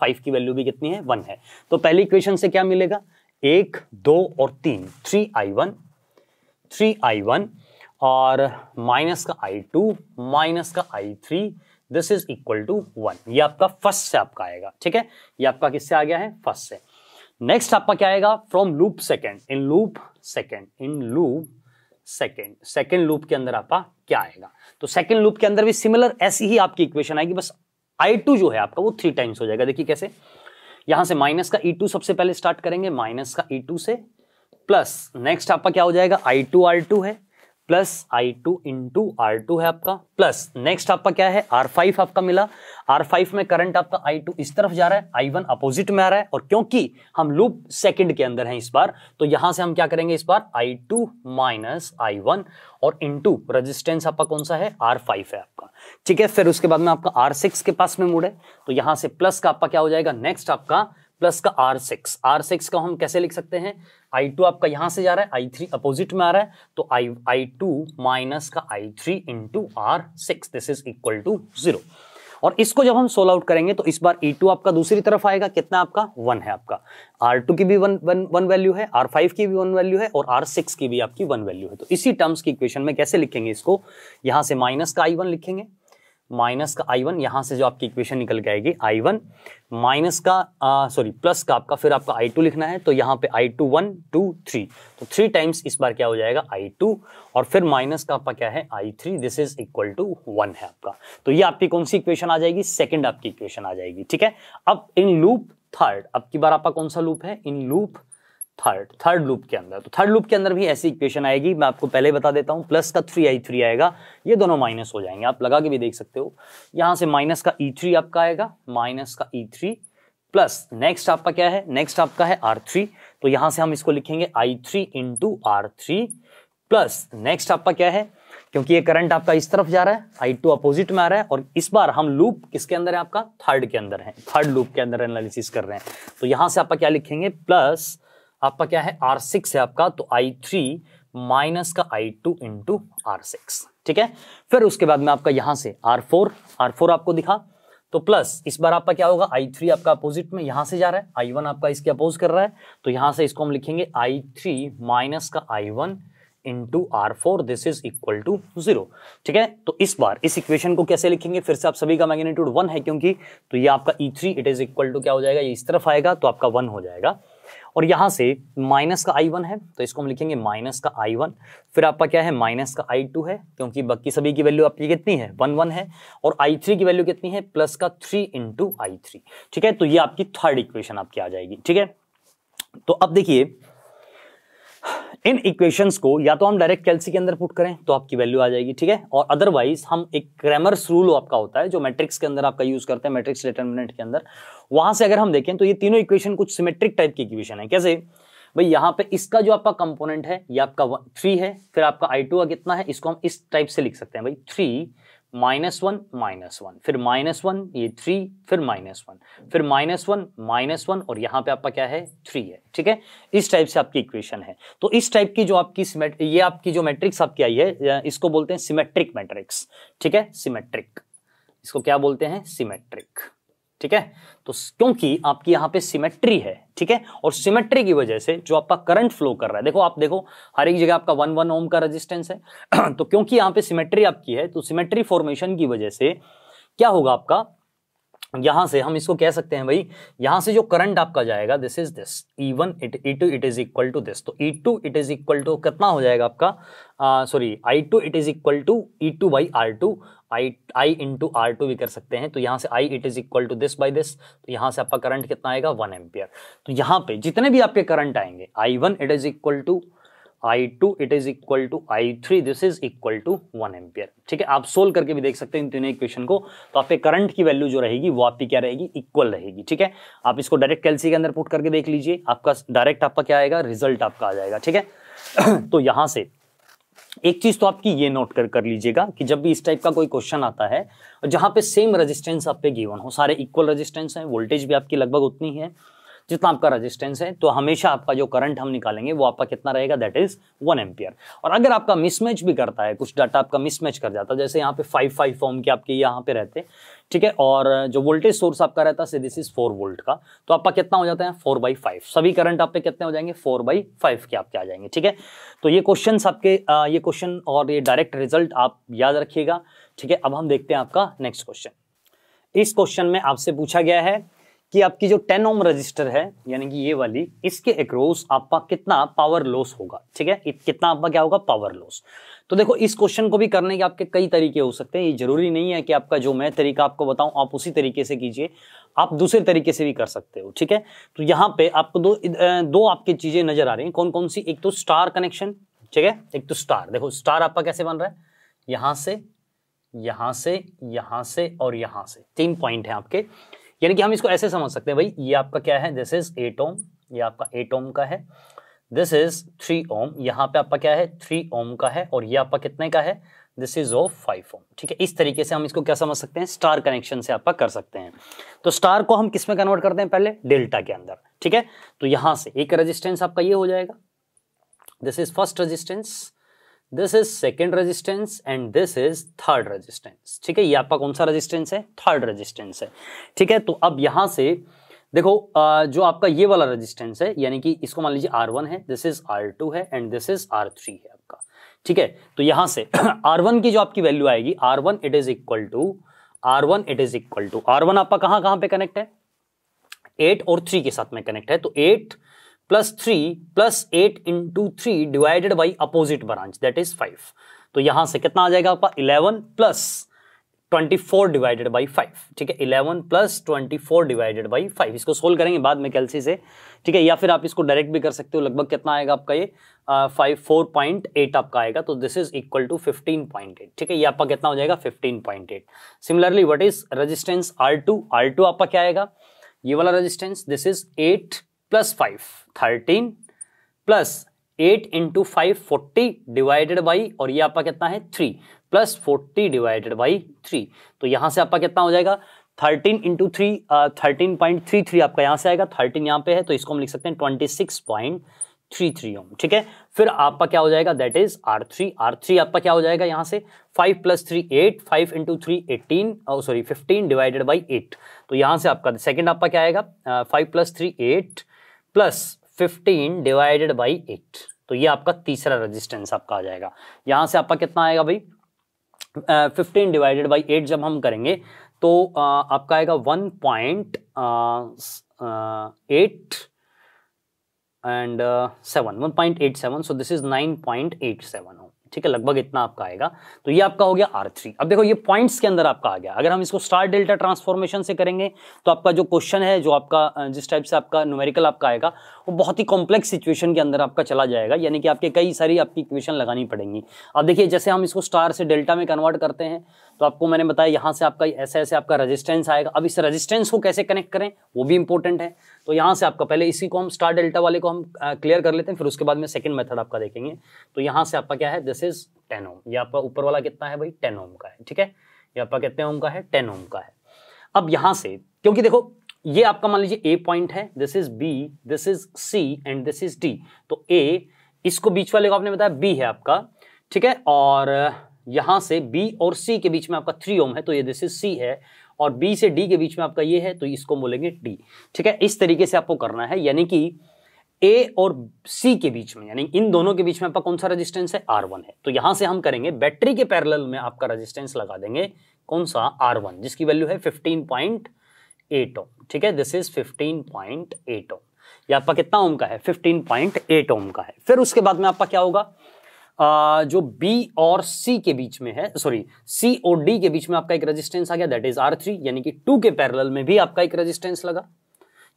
फाइव uh, की वैल्यू भी कितनी है वन है तो पहली इक्वेशन से क्या मिलेगा एक दो और तीन three I one three I one और माइनस का आई टू माइनस का I three this is equal to one ये आपका फर्स्ट से आपका आएगा ठीक है ये आपका किससे आ गया है फर्स्ट से नेक्स्ट आपका क्या आएगा from loop second in loop second in loop second second loop के अंदर आपका क्या आएगा तो सेकेंड लूप के अंदर भी सिमिलर ऐसी ही आपकी इक्वेशन आएगी बस आई टू जो है आपका वो थ्री टाइम्स हो जाएगा देखिए कैसे यहां से माइनस का ई e टू सबसे पहले स्टार्ट करेंगे माइनस का ई e टू से प्लस नेक्स्ट आपका क्या हो जाएगा आई टू आर टू है plus I two into R two है आपका प्लस नेक्स्ट आपका क्या है आर फाइव आपका मिला आर फाइव में करंट आपका आई टू इस तरफ जा रहा है आई वन अपोजिट में आ रहा है और क्योंकि हम लूप सेकंड के अंदर हैं इस बार तो यहां से हम क्या करेंगे इस बार I two minus I one और इंटू रजिस्टेंस आपका कौन सा है आर फाइव है आपका ठीक है फिर उसके बाद में आपका आर सिक्स के पास में मूड है तो यहां से प्लस का आपका क्या हो जाएगा नेक्स्ट आपका प्लस का आर सिक्स आर सिक्स का हम कैसे लिख सकते हैं आई टू आपका यहाँ से जा रहा है आई थ्री अपोजिट में आ रहा है तो आई आई टू माइनस का I three into R six this is equal to zero और इसको जब हम सोल आउट करेंगे तो इस बार ई e टू आपका दूसरी तरफ आएगा कितना आपका वन है आपका आर टू की भी वन वन वन वैल्यू है आर फाइव की भी वन वैल्यू है और आर सिक्स की भी आपकी वन वैल्यू है तो इसी टर्म्स की इक्वेशन में कैसे लिखेंगे इसको यहाँ से माइनस का आई वन लिखेंगे माइनस का आई वन यहाँ से जो आपकी इक्वेशन निकल के आएगी आई वन माइनस का सॉरी प्लस का आपका फिर आपका आई टू लिखना है तो यहाँ पे I two one two three तो थ्री टाइम्स इस बार क्या हो जाएगा आई टू और फिर माइनस का आपका क्या है I three this is equal to one है आपका तो ये आपकी कौन सी इक्वेशन आ जाएगी सेकेंड आपकी इक्वेशन आ जाएगी ठीक है अब इन लूप थर्ड अब की बार आपका कौन सा लूप है in loop third third loop के अंदर तो थर्ड लूप के अंदर भी ऐसी इक्वेशन आएगी मैं आपको पहले बता देता हूँ प्लस का थ्री आई थ्री आएगा ये दोनों माइनस हो जाएंगे आप लगा के भी देख सकते हो यहाँ से माइनस का ई e थ्री आपका आएगा माइनस का ई थ्री प्लस नेक्स्ट आपका क्या है नेक्स्ट आपका है आर थ्री तो यहाँ से हम इसको लिखेंगे I three into R three plus next आपका क्या है क्योंकि ये करंट आपका इस तरफ जा रहा है आई टू अपोजिट में आ रहा है और इस बार हम लूप किसके अंदर है आपका थर्ड के अंदर है थर्ड लूप के अंदर एनालिसिस कर रहे हैं तो यहां से आपका क्या लिखेंगे प्लस आपका क्या है आर सिक्स है आपका तो आई थ्री माइनस का I two into R six ठीक है फिर उसके बाद में आपका यहां से आर फोर आर फोर आपको दिखा तो प्लस इस बार आपका क्या होगा आई थ्री आपका अपोजिट में यहां से जा रहा है आई वन आपका इसके अपोज कर रहा है तो यहां से इसको हम लिखेंगे आई थ्री माइनस का I one into R four this is equal to zero ठीक है तो इस बार इस इक्वेशन को कैसे लिखेंगे फिर से आप सभी का मैग्नीट्यूड वन है क्योंकि तो ये आपका E three it is equal to क्या हो जाएगा ये इस तरफ आएगा तो आपका वन हो जाएगा और यहां से माइनस का आई वन है तो इसको हम लिखेंगे माइनस का आई वन फिर आपका क्या है माइनस का आई टू है क्योंकि बाकी सभी की वैल्यू आपकी कितनी है वन वन है और आई थ्री की वैल्यू कितनी है प्लस का थ्री इंटू आई थ्री ठीक है तो ये आपकी थर्ड इक्वेशन आपकी आ जाएगी ठीक है तो अब देखिए इन इक्वेशंस को या तो हम डायरेक्ट कैलसी के अंदर पुट करें तो आपकी वैल्यू आ जाएगी ठीक है और अदरवाइज हम एक क्रेमर्स रूल आपका होता है जो मैट्रिक्स के अंदर आपका यूज करते हैं मैट्रिक्स डिटर्मिनेंट के अंदर वहां से अगर हम देखें तो ये तीनों इक्वेशन कुछ सिमेट्रिक टाइप की इक्वेशन है कैसे भाई यहाँ पे इसका जो आपका कंपोनेंट है ये आपका थ्री है फिर आपका आई टू का कितना है इसको हम इस टाइप से लिख सकते हैं भाई three minus one minus one फिर माइनस वन ये थ्री फिर माइनस वन फिर माइनस वन माइनस वन और यहाँ पे आपका क्या है थ्री है ठीक है इस टाइप से आपकी इक्वेशन है तो इस टाइप की जो आपकी ये आपकी जो मैट्रिक्स आपकी आई है इसको बोलते हैं सिमेट्रिक मैट्रिक्स ठीक है सिमेट्रिक इसको क्या बोलते हैं सिमेट्रिक ठीक है तो क्योंकि आपकी यहाँ पे सिमेट्री है ठीक है और सिमेट्री की वजह से जो आपका करंट फ्लो कर रहा है देखो आप देखो हर एक जगह आपका वन वन ओम का रेजिस्टेंस है तो क्योंकि यहां पे सिमेट्री आपकी है तो सिमेट्री फॉर्मेशन की वजह से क्या होगा आपका यहां से हम इसको कह सकते हैं भाई यहां से जो करंट आपका जाएगा this is this E one it E two it is equal to this तो E two it is equal to कितना हो जाएगा आपका sorry I two it is equal to E two by R two I I into R two भी कर सकते हैं तो यहाँ से I it is equal to this by this तो यहाँ से आपका करंट कितना आएगा वन एम्पियर तो यहाँ पे जितने भी आपके करंट आएंगे I one it is equal to I two it is equal to I three this is equal to one ampere ठीक है आप सोल्व करके भी देख सकते हैं इन तीनों इक्वेशन को तो आपके करंट की वैल्यू जो रहेगी वो आपकी क्या रहेगी इक्वल रहेगी ठीक है आप इसको डायरेक्ट कैलसी के अंदर पुट करके देख लीजिए आपका डायरेक्ट आपका क्या आएगा रिजल्ट आपका आ जाएगा ठीक है तो यहां से एक चीज तो आपकी ये नोट कर कर लीजिएगा कि जब भी इस टाइप का कोई क्वेश्चन आता है और जहाँ पे सेम रेजिस्टेंस आप पे गिवन हो सारे इक्वल रेजिस्टेंस हैं वोल्टेज भी आपकी लगभग उतनी है जितना आपका रजिस्टेंस है तो हमेशा आपका जो करंट हम निकालेंगे वो आपका कितना रहेगा दैट इज वन एम्पियर और अगर आपका मिसमैच भी करता है कुछ डाटा आपका मिसमैच कर जाता है जैसे यहाँ पे फाइव फाइव फॉर्म के आपके यहाँ पे रहते ठीक है और जो वोल्टेज सोर्स आपका रहता है दिस इज फोर वोल्ट का तो आपका कितना हो जाता है फोर बाई फाइव सभी करंट आपके कितने हो जाएंगे फोर बाई फाइव के आपके आ जाएंगे ठीक है तो ये क्वेश्चन आपके ये क्वेश्चन और ये डायरेक्ट रिजल्ट आप याद रखिएगा ठीक है अब हम देखते हैं आपका नेक्स्ट क्वेश्चन इस क्वेश्चन में आपसे पूछा गया है कि आपकी जो टेन ओम रजिस्टर है यानी कि ये वाली इसके एक्रॉस आपका कितना पावर लॉस होगा ठीक है कितना आपका क्या होगा पावर लॉस तो देखो इस क्वेश्चन को भी करने के आपके कई तरीके हो सकते हैं ये जरूरी नहीं है कि आपका जो मैं तरीका आपको बताऊं आप उसी तरीके से कीजिए आप दूसरे तरीके से भी कर सकते हो ठीक है तो यहाँ पे आपको दो दो आपकी चीजें नजर आ रही हैं कौन कौन सी एक तो स्टार कनेक्शन ठीक है एक तो स्टार देखो स्टार आपका कैसे बन रहा है यहां से यहां से यहां से और यहां से तीन पॉइंट है आपके यानी कि हम इसको ऐसे समझ सकते हैं भाई ये आपका क्या है दिस इज एट ओम ये आपका एट ओम का है दिस इज थ्री ओम यहाँ पे आपका क्या है थ्री ओम का है और ये आपका कितने का है this is of five ohm ठीक है इस तरीके से हम इसको क्या समझ सकते हैं स्टार कनेक्शन से आपका कर सकते हैं तो स्टार को हम किस में कन्वर्ट करते हैं पहले डेल्टा के अंदर ठीक है तो यहाँ से एक रेजिस्टेंस आपका ये हो जाएगा this is first resistance this is second resistance and this is third resistance ठीक है ये आपका कौन सा रेजिस्टेंस है थर्ड रेजिस्टेंस है ठीक है तो अब यहां से देखो जो आपका ये वाला रेजिस्टेंस है यानी कि इसको मान लीजिए R1 है दिस इज R2 है एंड दिस इज R3 है आपका ठीक है तो यहां से R1 की जो आपकी वैल्यू आएगी R1 one it is equal to R1 it is equal to R1 आपका कहां कहां पे कनेक्ट है एट और थ्री के साथ में कनेक्ट है तो eight plus three plus eight into three divided by opposite branch that is five तो यहां से कितना आ जाएगा आपका eleven plus twenty four divided by five ठीक है eleven plus twenty four divided by five इसको सोल्व करेंगे बाद में कैलसी से ठीक है या फिर आप इसको डायरेक्ट भी कर सकते हो लगभग कितना आएगा आपका ये फाइव फोर पॉइंट एट आपका आएगा तो this is equal to fifteen point eight ठीक है ये आपका कितना हो जाएगा fifteen point eight similarly what is resistance R two R two आपका क्या आएगा ये वाला resistance this is eight plus five thirteen plus eight into five forty divided by और ये आपका कितना है three plus forty divided by three तो यहाँ से आपका कितना हो जाएगा thirteen into three thirteen point three three आपका यहाँ से आएगा थर्टीन यहाँ पे है तो इसको हम लिख सकते हैं twenty six point three three ohm ठीक है फिर आपका क्या हो जाएगा that is R three R three आपका क्या हो जाएगा यहाँ से five plus three eight five into three eighteen sorry fifteen divided by eight तो यहाँ से आपका सेकेंड आपका क्या आएगा five plus three eight plus fifteen divided by eight तो ये आपका तीसरा रेजिस्टेंस आपका आ जाएगा यहाँ से आपका कितना आएगा भाई फिफ्टीन डिवाइडेड बाई एट जब हम करेंगे तो uh, आपका आएगा one point eight and seven one point eight seven so this is nine point eight seven ठीक है लगभग इतना आपका आएगा तो ये आपका हो गया आर थ्री अब देखो ये पॉइंट्स के अंदर आपका आ गया अगर हम इसको स्टार डेल्टा ट्रांसफॉर्मेशन से करेंगे तो आपका जो क्वेश्चन है जो आपका जिस टाइप से आपका न्यूमेरिकल आपका आएगा वो बहुत ही कॉम्प्लेक्स सिचुएशन के अंदर आपका चला जाएगा यानी कि आपके कई सारी आपकी इक्वेशन लगानी पड़ेंगी अब देखिए जैसे हम इसको स्टार से डेल्टा में कन्वर्ट करते हैं तो आपको मैंने बताया यहाँ से आपका ऐसे ऐसे आपका रजिस्टेंस आएगा अब इस रजिस्टेंस को कैसे कनेक्ट करें वो भी इंपॉर्टेंट है तो यहाँ से आपका पहले इसी को हम स्टार डेल्टा वाले को हम क्लियर कर लेते हैं फिर उसके बाद में सेकेंड मेथड आपका देखेंगे तो यहाँ से आपका क्या है दिस इज टेन ओम ये आपका ऊपर वाला कितना है भाई टेन ओम का है ठीक है ये आपका कितने ओम का है टेन ओम का है अब यहाँ से क्योंकि देखो ये आपका मान लीजिए ए पॉइंट है this is B this is C and this is D तो ए इसको बीच वाले को आपने बताया बी है आपका ठीक है और यहां से बी और सी के बीच में आपका थ्री ओम है तो ये दिस इज सी है और बी से डी के बीच में आपका ये है तो इसको बोलेंगे डी ठीक है इस तरीके से आपको करना है यानी कि ए और सी के बीच में यानी इन दोनों के बीच में आपका कौन सा रेजिस्टेंस है आर वन है तो यहां से हम करेंगे बैटरी के पैरेलल में आपका रेजिस्टेंस लगा देंगे कौन सा आर वन जिसकी वैल्यू है फिफ्टीन पॉइंट एट ओम ठीक है this is fifteen point eight ohm ये आपका कितना ओम का है फिफ्टीन पॉइंट एट ओम का है फिर उसके बाद में आपका क्या होगा जो बी और सी के बीच में है सॉरी सी और डी के बीच में आपका एक रेजिस्टेंस आ गया दैट इज आर थ्री यानी कि टू के पैरेलल में भी आपका एक रेजिस्टेंस लगा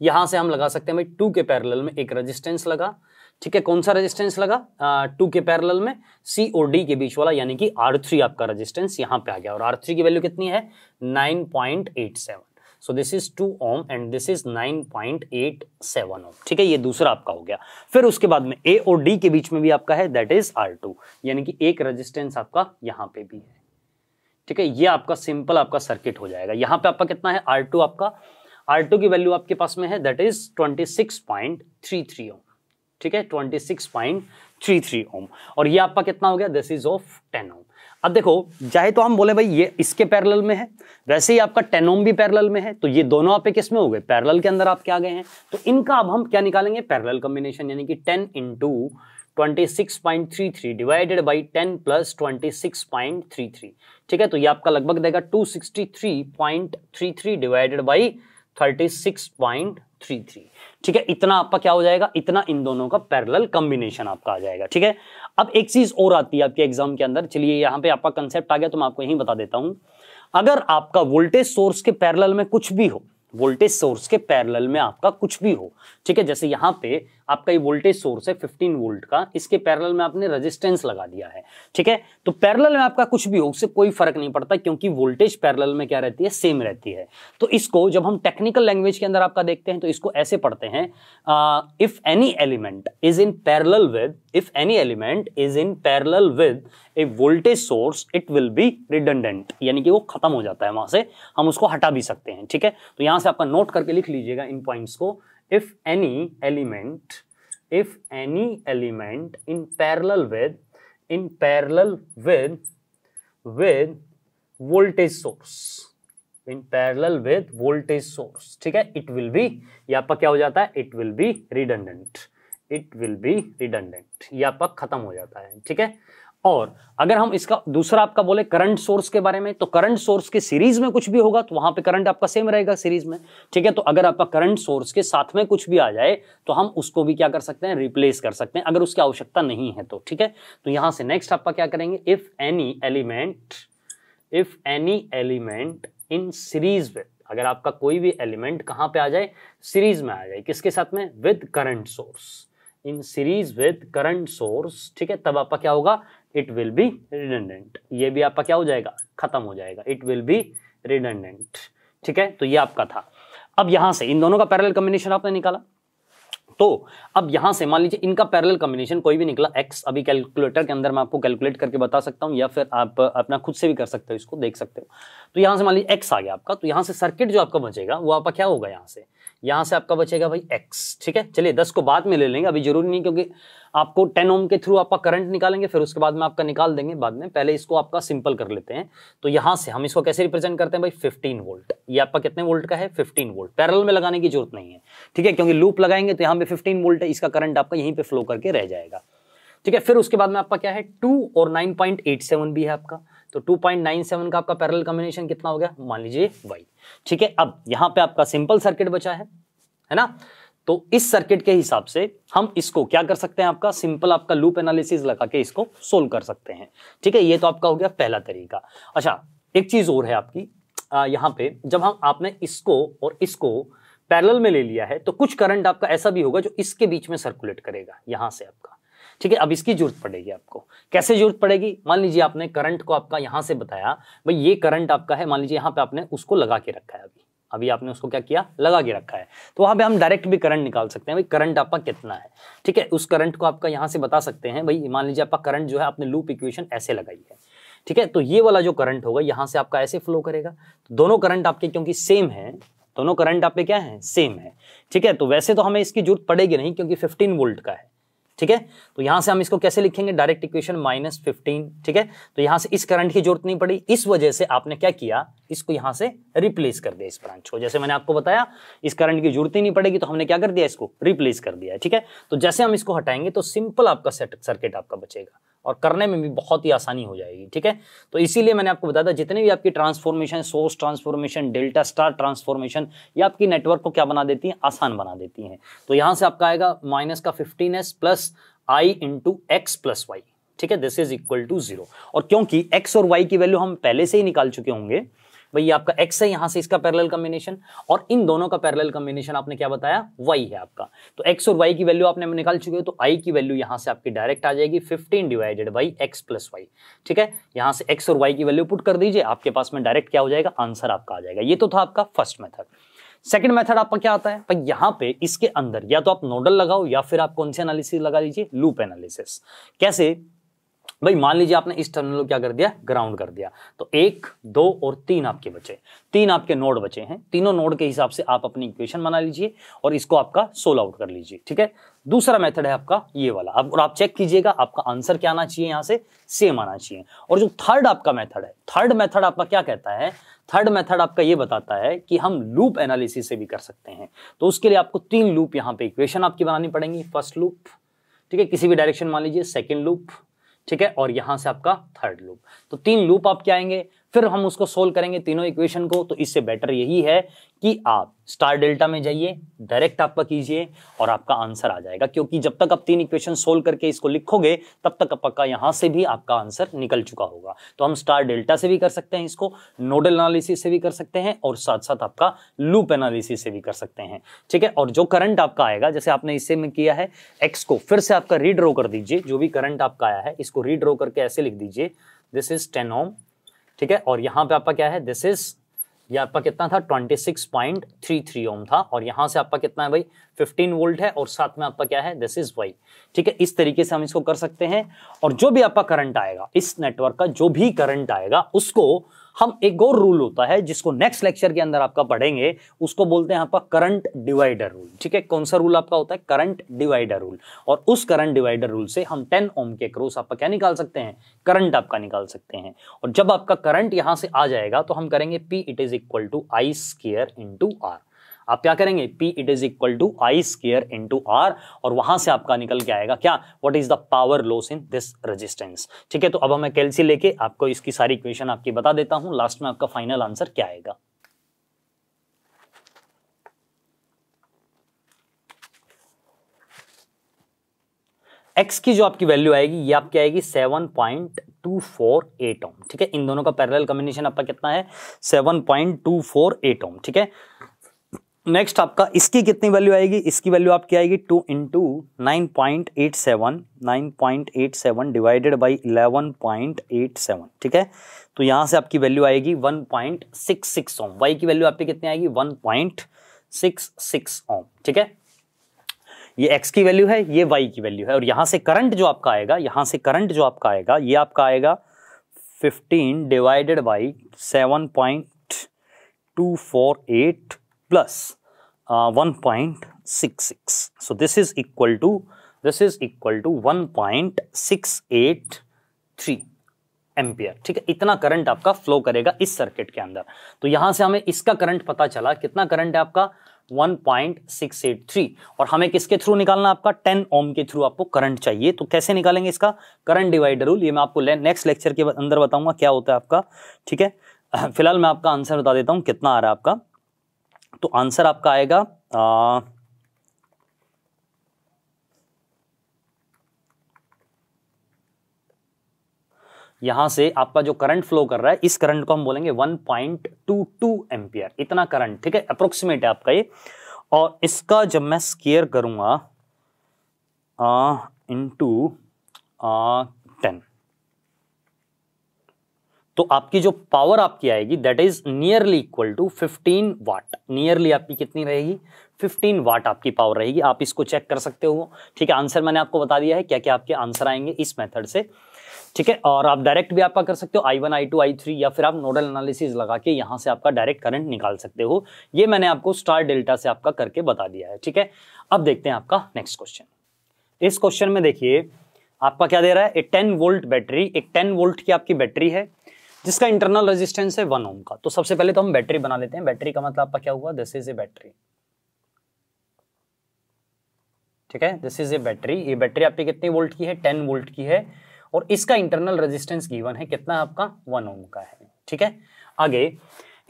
यहां से हम लगा सकते हैं भाई टू के पैरेलल में एक रेजिस्टेंस लगा ठीक है कौन सा रेजिस्टेंस लगा टू के पैरेलल में सी और डी के बीच वाला यानी कि आर थ्री आपका रेजिस्टेंस यहां पे आ गया और आर थ्री की वैल्यू कितनी है nine point eight seven so this is two ohm and this is nine point eight seven ohm ठीक है ये दूसरा आपका हो गया फिर उसके बाद में ए और डी के बीच में भी आपका है दैट इज आर टू यानी कि एक रजिस्टेंस आपका यहाँ पे भी है ठीक है ये आपका सिंपल आपका सर्किट हो जाएगा यहाँ पे आपका कितना है आर टू आपका आर टू की वैल्यू आपके पास में है that is twenty six point three three ohm ठीक है twenty six point three three ohm और ये आपका कितना हो गया this is of ten ohm अब देखो चाहे तो हम बोले भाई ये इसके पैरेलल में है वैसे ही आपका टेनोम भी पैरेलल में है तो ये दोनों आपके किस में हो गए पैरेलल के अंदर आपके आ गए हैं तो इनका अब हम क्या निकालेंगे पैरेलल कॉम्बिनेशन यानी कि ten into twenty six point three three divided by ten plus twenty six point three three ठीक है तो ये आपका लगभग देगा two sixty three point three three divided by thirty six point three three ठीक है इतना आपका क्या हो जाएगा इतना इन दोनों का पैरेलल कॉम्बिनेशन आपका आ जाएगा ठीक है अब एक चीज और आती है आपके एग्जाम के अंदर चलिए यहां पे आपका कंसेप्ट आ गया तो मैं आपको यही बता देता हूं अगर आपका वोल्टेज सोर्स के पैरल में कुछ भी हो वोल्टेज सोर्स के पैरल में आपका कुछ भी हो ठीक है जैसे यहां पे आपका ये वोल्टेज सोर्स है 15 वोल्ट का इसके पैरेलल में आपने रेजिस्टेंस लगा दिया है ठीक है तो पैरेलल में आपका कुछ भी हो उससे कोई फर्क नहीं पड़ता क्योंकि वोल्टेज पैरेलल में क्या रहती है सेम रहती है तो इसको जब हम टेक्निकल लैंग्वेज के अंदर आपका देखते हैं तो इसको ऐसे पढ़ते हैं if any element is in parallel with if any element is in parallel with a voltage source it will be redundant यानी कि वो खत्म हो जाता है वहां से हम उसको हटा भी सकते हैं ठीक है तो यहां से आपका नोट करके लिख लीजिएगा इन पॉइंट्स को if any element if any element in parallel with in parallel with with voltage source in parallel with voltage source ठीक है इट विल बी यहाँ पर क्या हो जाता है it will be redundant it will be redundant यहाँ पर खत्म हो जाता है ठीक है और अगर हम इसका दूसरा आपका बोले करंट सोर्स के बारे में तो करंट सोर्स के सीरीज में कुछ भी होगा तो वहां पे करंट आपका सेम रहेगा सीरीज में ठीक है तो अगर आपका करंट सोर्स के साथ में कुछ भी आ जाए तो हम उसको भी क्या कर सकते हैं रिप्लेस कर सकते हैं अगर उसकी आवश्यकता नहीं है तो ठीक है तो यहां से नेक्स्ट आपका क्या करेंगे if any element if any element in series with अगर आपका कोई भी एलिमेंट कहां पर आ जाए सीरीज में आ जाए किसके साथ में with current source in series with current source ठीक है तब आपका क्या होगा इट विल बी रिडेंडेंट ये भी आपका क्या हो जाएगा खत्म हो जाएगा इट विल बी रिडेंडेंट ठीक है तो ये आपका था अब यहां से इन दोनों का पैरल कॉम्बिनेशन आपने निकाला तो अब यहां से मान लीजिए इनका पैरेलल कॉम्बिनेशन कोई भी निकला एक्स अभी कैलकुलेटर के अंदर मैं आपको कैलकुलेट करके बता सकता हूं या फिर आप अपना खुद से भी कर सकते हो इसको देख सकते हो तो यहां से मान लीजिए एक्स आ गया आपका तो यहां से सर्किट जो आपका बचेगा वो आपका क्या होगा यहां से यहाँ से आपका बचेगा भाई एक्स ठीक है चलिए दस को बाद में ले लेंगे अभी जरूरी नहीं क्योंकि आपको टेन ओम के थ्रू आपका करंट निकालेंगे फिर उसके बाद में आपका निकाल देंगे बाद में पहले इसको आपका सिंपल कर लेते हैं तो यहाँ से हम इसको कैसे रिप्रेजेंट करते हैं भाई फिफ्टीन वोल्ट ये आपका कितने वोल्ट का है फिफ्टीन वोल्ट पैरल में लगाने की जरूरत नहीं है ठीक है क्योंकि लूप लगाएंगे तो यहाँ पे फिफ्टीन वोल्ट है इसका करंट आपका यहीं पर फ्लो करके रह जाएगा ठीक है फिर उसके बाद में आपका क्या है टू और नाइन पॉइंट एट सेवन भी है आपका तो टू पॉइंट नाइन सेवन का आपका पैरल कॉम्बिनेशन कितना हो गया मान लीजिए वाई ठीक है अब यहां पे आपका सिंपल सर्किट बचा है है ना तो इस सर्किट के हिसाब से हम इसको क्या कर सकते हैं आपका सिंपल आपका लूप एनालिसिस लगा के इसको सोल्व कर सकते हैं ठीक है ये तो आपका हो गया पहला तरीका अच्छा एक चीज और है आपकी आ, यहां पे जब हम आपने इसको और इसको पैरेलल में ले लिया है तो कुछ करंट आपका ऐसा भी होगा जो इसके बीच में सर्कुलेट करेगा यहां से आपका ठीक है अब इसकी जरूरत पड़ेगी आपको कैसे जरूरत पड़ेगी मान लीजिए आपने करंट को आपका यहां से बताया भाई ये करंट आपका है मान लीजिए यहाँ पे आपने उसको लगा के रखा है अभी अभी आपने उसको क्या किया लगा के रखा है तो वहां पे हम डायरेक्ट भी करंट निकाल सकते हैं भाई करंट आपका कितना है ठीक है उस करंट को आपका यहाँ से बता सकते हैं भाई मान लीजिए आपका करंट जो है आपने लूप इक्वेशन ऐसे लगाई है ठीक है तो ये वाला जो करंट होगा यहाँ से आपका ऐसे फ्लो करेगा तो दोनों करंट आपके क्योंकि सेम है दोनों करंट आपके क्या है सेम है ठीक है तो वैसे तो हमें इसकी जरूरत पड़ेगी नहीं क्योंकि 15 वोल्ट का है ठीक है तो यहां से हम इसको कैसे लिखेंगे डायरेक्ट इक्वेशन माइनस फिफ्टीन ठीक है तो यहां से इस करंट की जरूरत नहीं पड़ी इस वजह से आपने क्या किया इसको यहां से रिप्लेस कर दिया इस ब्रांच को जैसे मैंने आपको बताया इस करंट की जरूरत ही नहीं पड़ेगी तो हमने क्या कर दिया इसको रिप्लेस कर दिया ठीक है तो जैसे हम इसको हटाएंगे तो सिंपल आपका सर्किट आपका बचेगा और करने में भी बहुत ही आसानी हो जाएगी ठीक है तो इसीलिए मैंने आपको बताया था जितने भी आपकी transformation source transformation delta star transformation ये आपकी नेटवर्क को क्या बना देती है आसान बना देती हैं तो यहाँ से आपका आएगा माइनस का fifteen S plus I into X plus Y ठीक है this is equal to zero और क्योंकि एक्स और वाई की वैल्यू हम पहले से ही निकाल चुके होंगे भाई ये आपका एक्स है यहां से इसका पैरेलल कम्बिनेशन और इन दोनों का पैरेलल कम्बिनेशन आपने क्या बताया वाई है आपका तो एक्स और वाई की वैल्यू आपने निकाल चुके हो तो आई की वैल्यू यहां से आपकी डायरेक्ट आ जाएगी fifteen divided by X plus Y ठीक है यहां से एक्स और वाई की वैल्यू पुट कर दीजिए आपके पास में डायरेक्ट क्या हो जाएगा आंसर आपका आ जाएगा ये तो था आपका फर्स्ट मेथड सेकेंड मेथड आपका क्या आता है पर यहां पे इसके अंदर या तो आप नोडल लगाओ या फिर आप कौन से एनालिसिस लगा लीजिए लूप एनालिसिस कैसे भाई मान लीजिए आपने इस टर्मिनल को क्या कर दिया ग्राउंड कर दिया तो एक दो और तीन आपके बचे तीन आपके नोड बचे हैं तीनों नोड के हिसाब से आप अपनी इक्वेशन बना लीजिए और इसको आपका सोल आउट कर लीजिए ठीक है दूसरा मेथड है आपका ये वाला आप और आप चेक कीजिएगा आपका आंसर क्या आना चाहिए यहाँ से सेम आना चाहिए और जो थर्ड आपका मेथड है थर्ड मेथड आपका क्या कहता है थर्ड मेथड आपका ये बताता है कि हम लूप एनालिसिस से भी कर सकते हैं तो उसके लिए आपको तीन लूप यहाँ पे इक्वेशन आपकी बनानी पड़ेंगी फर्स्ट लूप ठीक है किसी भी डायरेक्शन मान लीजिए सेकेंड लूप ठीक है और यहां से आपका थर्ड लूप तो तीन लूप आपके आएंगे फिर हम उसको सोल्व करेंगे तीनों इक्वेशन को तो इससे बेटर यही है कि आप स्टार डेल्टा में जाइए डायरेक्ट आपका कीजिए और आपका आंसर आ जाएगा क्योंकि जब तक आप तीन इक्वेशन सोल्व करके इसको लिखोगे तब तक पक्का यहाँ से भी आपका आंसर निकल चुका होगा तो हम स्टार डेल्टा से भी कर सकते हैं इसको नोडल एनालिसिस से भी कर सकते हैं और साथ साथ आपका लूप एनालिसिस से भी कर सकते हैं ठीक है और जो करंट आपका आएगा जैसे आपने इससे में किया है एक्स को फिर से आपका रीड्रो कर दीजिए जो भी करंट आपका आया है इसको रीड्रो करके ऐसे लिख दीजिए दिस इज टेन ओम ठीक है और यहाँ पे आपका क्या है दिस इज ये आपका कितना था 26.33 ओम था और यहाँ से आपका कितना है भाई 15 वोल्ट है और साथ में आपका क्या है दिस इज वाई ठीक है इस तरीके से हम इसको कर सकते हैं और जो भी आपका करंट आएगा इस नेटवर्क का जो भी करंट आएगा उसको हम एक और रूल होता है जिसको नेक्स्ट लेक्चर के अंदर आपका पढ़ेंगे उसको बोलते हैं आपका करंट डिवाइडर रूल ठीक है कौन सा रूल आपका होता है करंट डिवाइडर रूल और उस करंट डिवाइडर रूल से हम टेन ओम के क्रोस आपका क्या निकाल सकते हैं करंट आपका निकाल सकते हैं और जब आपका करंट यहां से आ जाएगा तो हम करेंगे P it is equal to I square into R आप क्या करेंगे P it is equal to I square into R और वहां से आपका निकल के आएगा क्या what is the power loss in this resistance ठीक है तो अब हमें कैलसी लेके आपको इसकी सारी इक्वेशन आपकी बता देता हूं लास्ट में आपका फाइनल आंसर क्या आएगा x की जो आपकी वैल्यू आएगी ये आपकी आएगी 7.248 point two four eight ohm ठीक है इन दोनों का पैरेलल कम्बिनेशन आपका कितना है 7.248 point two four eight ohm ठीक है नेक्स्ट आपका इसकी कितनी वैल्यू आएगी इसकी वैल्यू आपकी आएगी two into nine point eight seven nine point eight seven divided by eleven point eight seven ठीक है तो यहाँ से आपकी वैल्यू आएगी one point six six ohm Y की वैल्यू आपकी कितनी आएगी one point six six ohm ठीक है ये एक्स की वैल्यू है ये वाई की वैल्यू है और यहाँ से करंट जो आपका आएगा यहाँ से करंट जो आपका आएगा ये आपका आएगा fifteen divided by seven point two four eight plus uh, 1.66. So this is equal to this is equal to 1.683 ampere ठीक है इतना करंट आपका फ्लो करेगा इस सर्किट के अंदर तो यहां से हमें इसका करंट पता चला कितना करंट है आपका 1.683 और हमें किसके थ्रू निकालना आपका 10 ओम के थ्रू आपको करंट चाहिए तो कैसे निकालेंगे इसका करंट डिवाइडर रूल ये मैं आपको नेक्स्ट लेक्चर के अंदर बताऊंगा क्या होता है आपका ठीक है फिलहाल मैं आपका आंसर बता देता हूँ कितना आ रहा है आपका तो आंसर आपका आएगा आ, यहां से आपका जो करंट फ्लो कर रहा है इस करंट को हम बोलेंगे 1.22 पॉइंट एम्पियर इतना करंट ठीक है अप्रोक्सीमेट है आपका ये और इसका जब मैं स्केयर करूंगा इन टू टेन तो आपकी जो पावर आपकी आएगी that is nearly equal to 15 watt nearly आपकी कितनी रहेगी 15 वाट आपकी पावर रहेगी आप इसको चेक कर सकते हो ठीक है आंसर मैंने आपको बता दिया है क्या क्या आपके आंसर आएंगे इस मेथड से ठीक है और आप डायरेक्ट भी आपका कर सकते हो I one I two I three या फिर आप नोडल एनालिसिस लगा के यहाँ से आपका डायरेक्ट करंट निकाल सकते हो ये मैंने आपको स्टार डेल्टा से आपका करके बता दिया है ठीक है अब देखते हैं आपका नेक्स्ट क्वेश्चन इस क्वेश्चन में देखिए आपका क्या दे रहा है एक टेन वोल्ट बैटरी एक टेन वोल्ट की आपकी बैटरी है जिसका इंटरनल रेजिस्टेंस है वन ओम का तो सबसे पहले तो हम बैटरी बना लेते हैं बैटरी का मतलब आपका क्या हुआ दिस इज ए बैटरी ठीक है दिस इज ए बैटरी ये बैटरी आपकी कितनी वोल्ट की है टेन वोल्ट की है और इसका इंटरनल रेजिस्टेंस गिवन है कितना आपका वन ओम का है ठीक है आगे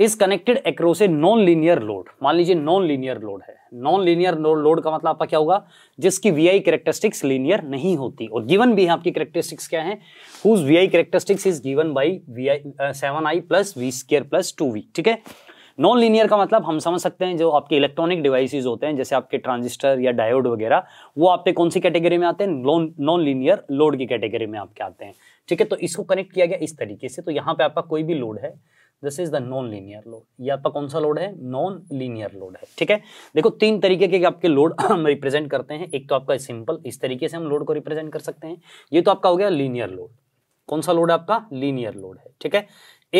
is connected across a non linear load मान लीजिए नॉन लीनियर लोड है नॉन लीनियर लोड का मतलब आपका क्या होगा जिसकी वी आई करेक्टरिस्टिक्स लीनियर नहीं होती और गिवन भी है आपकी करेक्टरिस्टिक्स क्या है whose V I characteristics is given by V I seven I plus V square plus two V ठीक है नॉन लीनियर का मतलब हम समझ सकते हैं जो आपके इलेक्ट्रॉनिक डिवाइसेज होते हैं जैसे आपके ट्रांजिस्टर या डायोड वगैरह वो आपके कौन सी कैटेगरी में आते हैं नॉन लीनियर लोड की कैटेगरी में आपके आते हैं ठीक है तो इसको कनेक्ट किया गया इस तरीके से तो यहाँ पे आपका कोई भी लोड है this is the non linear load ये आपका कौन सा लोड है नॉन लीनियर लोड है ठीक है देखो तीन तरीके के आपके लोड हम रिप्रेजेंट करते हैं एक तो आपका सिंपल इस तरीके से हम लोड को रिप्रेजेंट कर सकते हैं ये तो आपका हो गया लीनियर लोड कौन सा लोड आपका लीनियर लोड है ठीक है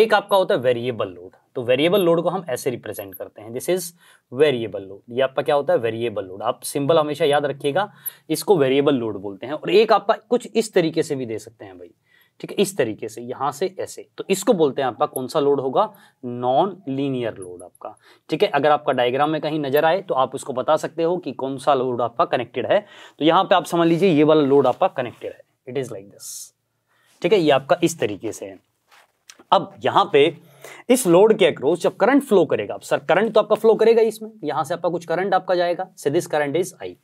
एक आपका होता है वेरिएबल लोड तो वेरिएबल लोड को हम ऐसे रिप्रेजेंट करते हैं दिस इज वेरिएबल लोड ये आपका क्या होता है वेरिएबल लोड आप सिंबल हमेशा याद रखिएगा इसको वेरिएबल लोड बोलते हैं और एक आपका कुछ इस तरीके से भी दे सकते हैं भाई ठीक है इस तरीके से यहां से ऐसे तो इसको बोलते हैं आपका कौन सा लोड होगा नॉन लीनियर लोड आपका ठीक है अगर आपका डायग्राम में कहीं नजर आए तो आप उसको बता सकते हो कि कौन सा लोड आपका कनेक्टेड है तो यहाँ पे आप समझ लीजिए ये वाला लोड आपका कनेक्टेड है इट इज लाइक दिस ठीक है ये आपका इस तरीके से है अब यहाँ पे इस लोड के अक्रोस जब करंट फ्लो करेगा सर करंट तो आपका फ्लो करेगा इसमें यहां से आपका कुछ करंट आपका जाएगा से दिस करंट इज आई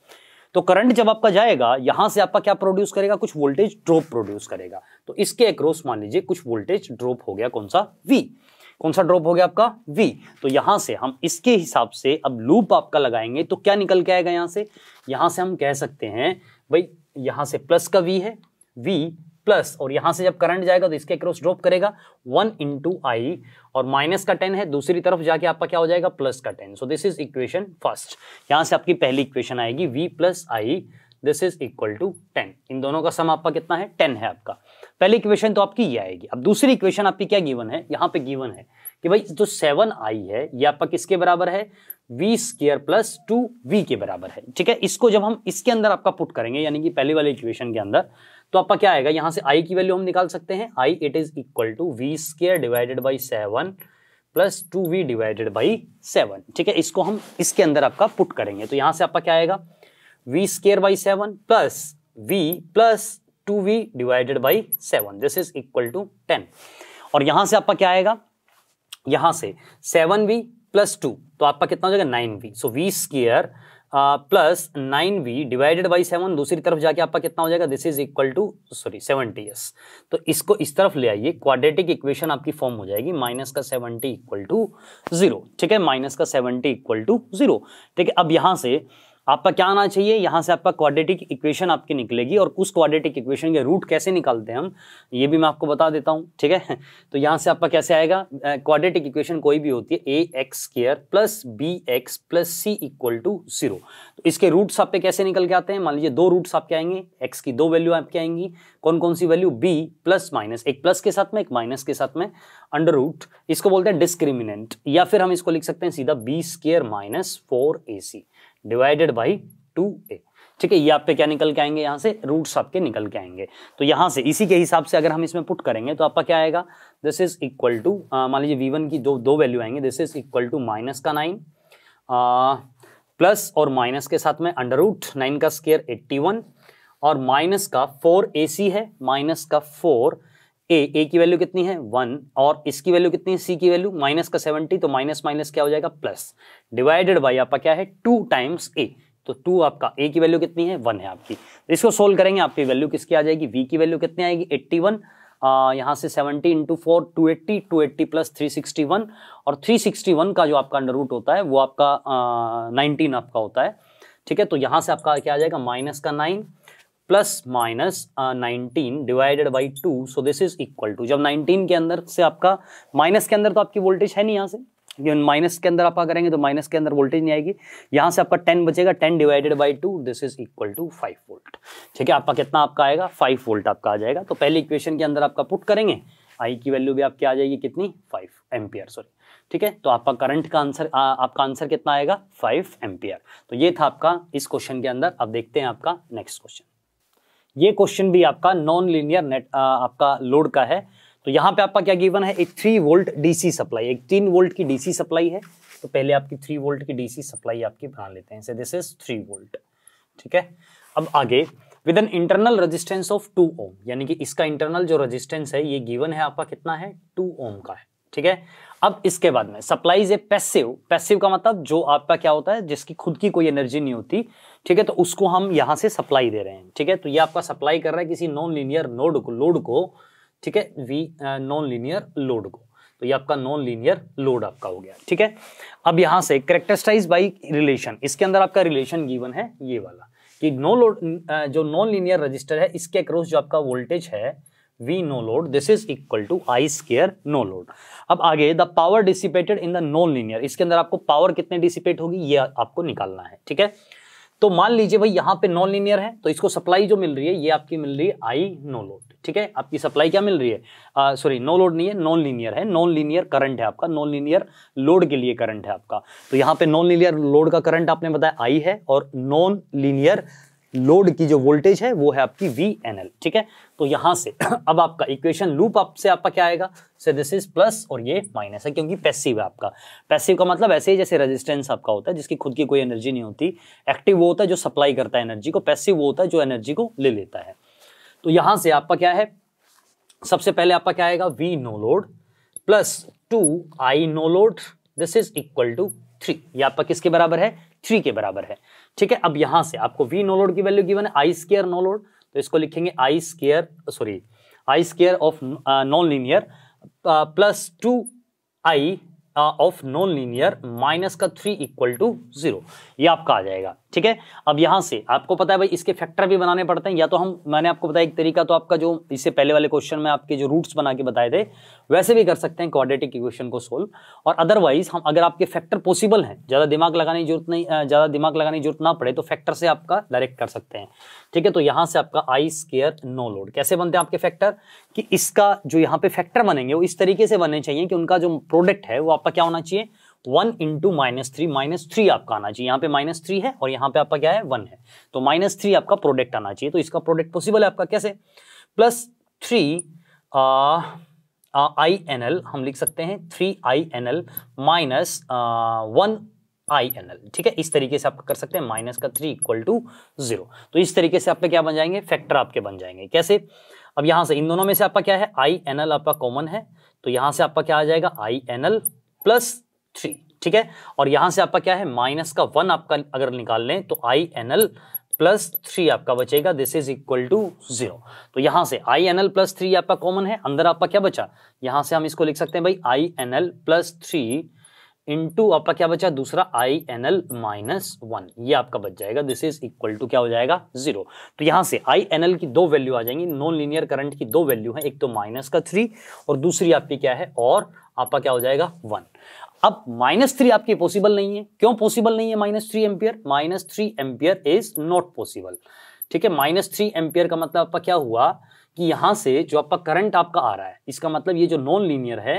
तो करंट जब आपका जाएगा यहां से आपका क्या प्रोड्यूस करेगा कुछ वोल्टेज ड्रॉप प्रोड्यूस करेगा तो इसके अक्रॉस मान लीजिए कुछ वोल्टेज ड्रॉप हो गया कौन सा वी कौन सा ड्रॉप हो गया आपका V तो यहां से हम इसके हिसाब से अब लूप आपका लगाएंगे तो क्या निकल के आएगा यहां से यहां से हम कह सकते हैं भाई यहां से प्लस का V है V प्लस और यहां से जब करंट जाएगा तो इसके क्रॉस ड्रॉप करेगा वन इंटू आई और माइनस का टेन है दूसरी तरफ जाके आपका क्या हो जाएगा प्लस का ten so this is equation first यहां से आपकी पहली इक्वेशन आएगी V plus I this is equal to ten इन दोनों का सम आपका कितना है टेन है आपका पहली इक्वेशन तो आपकी ये आएगी अब दूसरी इक्वेशन आपकी क्या गिवन है यहाँ पे गिवन है कि भाई जो सेवन आई है ये आपका किसके बराबर है V square plus two V के बराबर है ठीक है इसको जब हम इसके अंदर आपका पुट करेंगे यानी कि पहले वाले इक्वेशन के अंदर तो आपका क्या आएगा यहां से आई की वैल्यू हम निकाल सकते हैं I it is equal to V square divided by seven plus two V divided by seven ठीक है इसको हम इसके अंदर आपका पुट करेंगे तो यहां से आपका क्या आएगा V square by seven plus V plus two V divided by seven this is equal to ten और यहां से आपका क्या आएगा यहां से सेवन वी प्लस टू तो आपका कितना हो जाएगा nine V so V square plus nine V divided by seven दूसरी तरफ जाके आपका कितना हो जाएगा this is equal to sorry seventy S तो इसको इस तरफ ले आइए क्वाड्रेटिक इक्वेशन आपकी फॉर्म हो जाएगी माइनस का सेवनटी इक्वल टू जीरो ठीक है माइनस का सेवनटी इक्वल टू जीरो ठीक है अब यहाँ से आपका क्या आना चाहिए यहाँ से आपका क्वाड्रेटिक इक्वेशन आपकी निकलेगी और उस क्वाड्रेटिक इक्वेशन के रूट कैसे निकालते हैं हम ये भी मैं आपको बता देता हूँ ठीक है तो यहाँ से आपका कैसे आएगा क्वाड्रेटिक इक्वेशन कोई भी होती है A X square plus B X plus C equal to zero तो इसके रूट्स आपके कैसे निकल के आते हैं मान लीजिए दो रूट्स आपके आएंगे एक्स की दो वैल्यू आपके आएंगी कौन कौन सी वैल्यू बी प्लस माइनस एक प्लस के साथ में एक माइनस के साथ में अंडर रूट इसको बोलते हैं डिस्क्रिमिनेंट या फिर हम इसको लिख सकते हैं सीधा B square minus four A C divided by two A ठीक है ये आप पे क्या निकल के आएंगे यहाँ से रूट्स आपके निकल के आएंगे तो यहाँ से इसी के हिसाब से अगर हम इसमें पुट करेंगे तो आपका क्या आएगा दिस इज इक्वल टू मान लीजिए वी की दो दो वैल्यू आएंगे this is equal to minus का नाइन प्लस और माइनस के साथ में अंडर रूट नाइन का स्केयर एट्टी वन और माइनस का फोर ए सी है माइनस का फोर ए ए की वैल्यू कितनी है वन और इसकी वैल्यू कितनी है सी की वैल्यू माइनस का सेवेंटी तो माइनस माइनस क्या हो जाएगा प्लस डिवाइडेड बाई आपका क्या है टू टाइम्स ए तो टू आपका ए की वैल्यू कितनी है वन है आपकी इसको सोल्व करेंगे आपकी वैल्यू किसकी आ जाएगी वी की वैल्यू कितनी आएगी एट्टी वन यहाँ से seventy into four two eighty two eighty plus three sixty one और थ्री सिक्सटी वन का जो आपका अंडर रूट होता है वो आपका नाइनटीन आपका होता है ठीक है तो यहाँ से आपका क्या आ जाएगा माइनस का nine plus minus nineteen divided by two so this is equal to जब नाइनटीन के अंदर से आपका माइनस के अंदर तो आपकी वोल्टेज है नहीं यहाँ से माइनस के अंदर आपका करेंगे तो माइनस के अंदर वोल्टेज नहीं आएगी यहाँ से आपका टेन बचेगा ten divided by two this is equal to five volt ठीक है आपका कितना आपका आएगा फाइव वोल्ट आपका आ जाएगा तो पहले इक्वेशन के अंदर आपका पुट करेंगे आई की वैल्यू भी आपकी आ जाएगी कितनी फाइव एम्पियर सॉरी ठीक है तो आपका करंट का आंसर आपका आंसर कितना आएगा फाइव एम्पियर तो ये था आपका इस क्वेश्चन के अंदर अब देखते हैं आपका नेक्स्ट क्वेश्चन ये क्वेश्चन भी आपका नॉन लीनियर नेट आपका लोड का है तो यहाँ पे आपका क्या गिवन है एक थ्री वोल्ट डीसी सप्लाई एक तीन वोल्ट की डीसी सप्लाई है तो पहले आपकी थ्री वोल्ट की डीसी सप्लाई आपकी बना लेते हैं दिस इज थ्री वोल्ट ठीक है अब आगे with an internal resistance of two ohm यानी कि इसका इंटरनल जो रेजिस्टेंस है ये गिवन है आपका कितना है टू ओम का है ठीक है अब इसके बाद में सप्लाई ए पैसिव पैसिव का मतलब जो आपका क्या होता है जिसकी खुद की कोई एनर्जी नहीं होती ठीक है तो उसको हम यहां से सप्लाई दे रहे हैं ठीक है तो ये आपका सप्लाई कर रहा है किसी नॉन लीनियर नोड को लोड को ठीक है वी नॉन लीनियर लोड को तो ये आपका नॉन लीनियर लोड आपका हो गया ठीक है अब यहां से करेक्टरस्टाइज बाई रिलेशन इसके अंदर आपका रिलेशन गिवन है ये वाला कि नो लोड जो नॉन लीनियर रजिस्टर है इसके अक्रॉस जो आपका वोल्टेज है V no load this is equal to I square no load अब आगे the power dissipated in the non linear इसके अंदर आपको पावर कितने डिसिपेट होगी ये आपको निकालना है ठीक है तो मान लीजिए भाई यहां पे नॉन लीनियर है तो इसको सप्लाई जो मिल रही है ये आपकी मिल रही है आई नो लोड ठीक है आपकी सप्लाई क्या मिल रही है सॉरी नो लोड नहीं है नॉन लीनियर है नॉन लीनियर करंट है आपका नॉन लीनियर लोड के लिए करंट है आपका तो यहां पे नॉन लीनियर लोड का करंट आपने बताया आई है और नॉन लीनियर लोड की जो वोल्टेज है वो है आपकी वी एन एल ठीक है तो यहां से अब आपका इक्वेशन लूप आपसे आपका क्या आएगा सो दिस इज प्लस और ये माइनस है क्योंकि पैसिव है आपका पैसिव का मतलब ऐसे ही जैसे रेजिस्टेंस आपका होता है जिसकी खुद की कोई एनर्जी नहीं होती एक्टिव वो होता है जो सप्लाई करता है एनर्जी को पैसिव वो होता है जो एनर्जी को ले लेता है तो यहां से आपका क्या है सबसे पहले आपका क्या आएगा V no load plus two I no load this is equal to three ये आपका किसके बराबर है थ्री के बराबर है ठीक है अब यहां से आपको वी नो लोड की वैल्यू गिवन है आई स्केयर नो लोड तो इसको लिखेंगे I square sorry I square of non linear plus two I of non linear minus का थ्री इक्वल टू जीरो आपका आ जाएगा ठीक है अब यहां से आपको पता है भाई इसके फैक्टर भी बनाने पड़ते हैं या तो हम मैंने आपको बताया एक तरीका तो आपका जो इससे पहले वाले क्वेश्चन में आपके जो रूट्स बना के बताए थे वैसे भी कर सकते हैं क्वाड्रेटिक इक्वेशन को सोल्व और अदरवाइज हम अगर आपके फैक्टर पॉसिबल हैं ज़्यादा दिमाग लगाने की जरूरत नहीं ज़्यादा दिमाग लगाने की जरूरत ना पड़े तो फैक्टर से आपका डायरेक्ट कर सकते हैं ठीक है तो यहाँ से आपका आई स्केयर नो लोड कैसे बनते हैं आपके फैक्टर कि इसका जो यहाँ पे फैक्टर बनेंगे वो इस तरीके से बनने चाहिए कि उनका जो प्रोडक्ट है वो आपका क्या होना चाहिए one into minus three minus three आपका आना चाहिए यहाँ पे माइनस थ्री है और यहाँ पे आपका क्या है वन है तो माइनस थ्री आपका प्रोडक्ट आना चाहिए तो इसका प्रोडक्ट पॉसिबल है आपका कैसे plus three I N L हम लिख सकते हैं three I N L minus one I N L ठीक है इस तरीके से आप कर सकते हैं माइनस का थ्री इक्वल टू जीरो तो इस तरीके से आपके क्या बन जाएंगे फैक्टर आपके बन जाएंगे कैसे अब यहाँ से इन दोनों में से आपका क्या है आई एन एल आपका कॉमन है तो यहाँ से आपका क्या आ जाएगा I N L plus three ठीक है और यहां से आपका क्या है माइनस का वन आपका अगर निकाल लें तो I N L plus three आपका बचेगा this is equal to zero तो यहां से I N L plus three आपका कॉमन है अंदर आपका क्या बचा यहां से हम इसको लिख सकते हैं भाई I N L plus three into आपका क्या बचा दूसरा I N L minus one ये आपका बच जाएगा दिस इज इक्वल टू क्या हो जाएगा जीरो तो यहां से आई एन एल की दो वैल्यू आ जाएंगी नॉन लिनियर करंट की दो वैल्यू है एक तो माइनस का थ्री और दूसरी आपकी क्या है और आपका क्या हो जाएगा वन अब माइनस थ्री आपकी पॉसिबल नहीं है क्यों पॉसिबल नहीं है minus three ampere minus three ampere is not possible ठीक है माइनस थ्री एम्पियर का मतलब आपका क्या हुआ कि यहां से जो आपका करंट आपका आ रहा है इसका मतलब ये जो नॉन लीनियर है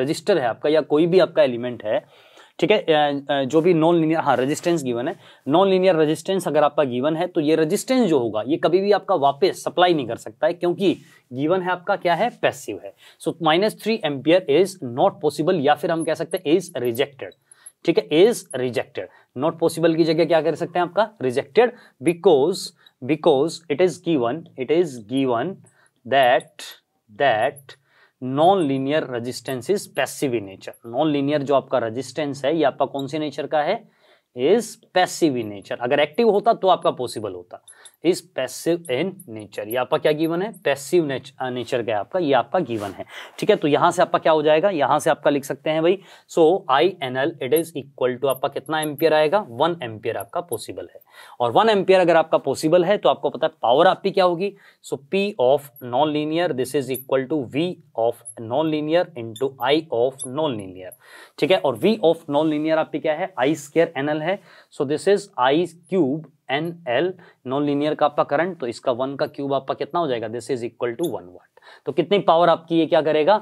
रजिस्टर है आपका या कोई भी आपका एलिमेंट है ठीक है जो भी नॉन लीनियर हाँ रजिस्टेंस गिवन है नॉन लीनियर रजिस्टेंस अगर आपका गिवन है तो ये रजिस्टेंस जो होगा ये कभी भी आपका वापस सप्लाई नहीं कर सकता है क्योंकि गिवन है आपका क्या है पैसिव है so minus three ampere is not possible या फिर हम कह सकते हैं इज रिजेक्टेड ठीक है इज रिजेक्टेड नॉट पॉसिबल की जगह क्या कर सकते हैं आपका rejected because because it is given it is given that that non linear resistance is passive in nature non linear जो आपका रजिस्टेंस है ये आपका कौन से नेचर का है इज पैसिव इन नेचर अगर एक्टिव होता तो आपका पॉसिबल होता इज पैसिव इन नेचर ये आपका क्या गिवन है पैसिव नेचर का आपका ये आपका गिवन है ठीक है तो यहां से आपका क्या हो जाएगा यहां से आपका लिख सकते हैं भाई so I N L it is equal to आपका कितना एम्पियर आएगा वन एम्पियर आपका पॉसिबल है और वन एम्पियर अगर आपका पॉसिबल है तो आपको पता है पावर आपकी क्या होगी so P of non linear this is equal to V of non linear into I of non linear ठीक है और वी ऑफ नॉन लीनियर आपकी क्या है आई स्केयर एन है so this is I cube N L non linear का आपका current तो इसका वन का क्यूब आपका कितना हो जाएगा this is equal to one watt तो कितनी पावर आपकी ये क्या करेगा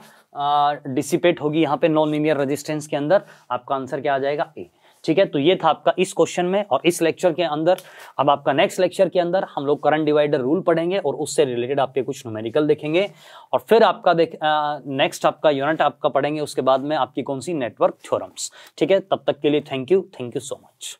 डिसिपेट होगी यहाँ पे नॉन लीनियर रेजिस्टेंस के अंदर आपका आंसर क्या आ जाएगा ए ठीक है तो ये था आपका इस क्वेश्चन में और इस लेक्चर के अंदर अब आपका नेक्स्ट लेक्चर के अंदर हम लोग करंट डिवाइडर रूल पढ़ेंगे और उससे रिलेटेड आपके कुछ न्यूमेरिकल देखेंगे और फिर आपका देख नेक्स्ट आपका यूनिट आपका पढ़ेंगे उसके बाद में आपकी कौन सी नेटवर्क थ्योरम्स ठीक है तब तक के लिए thank you thank you so much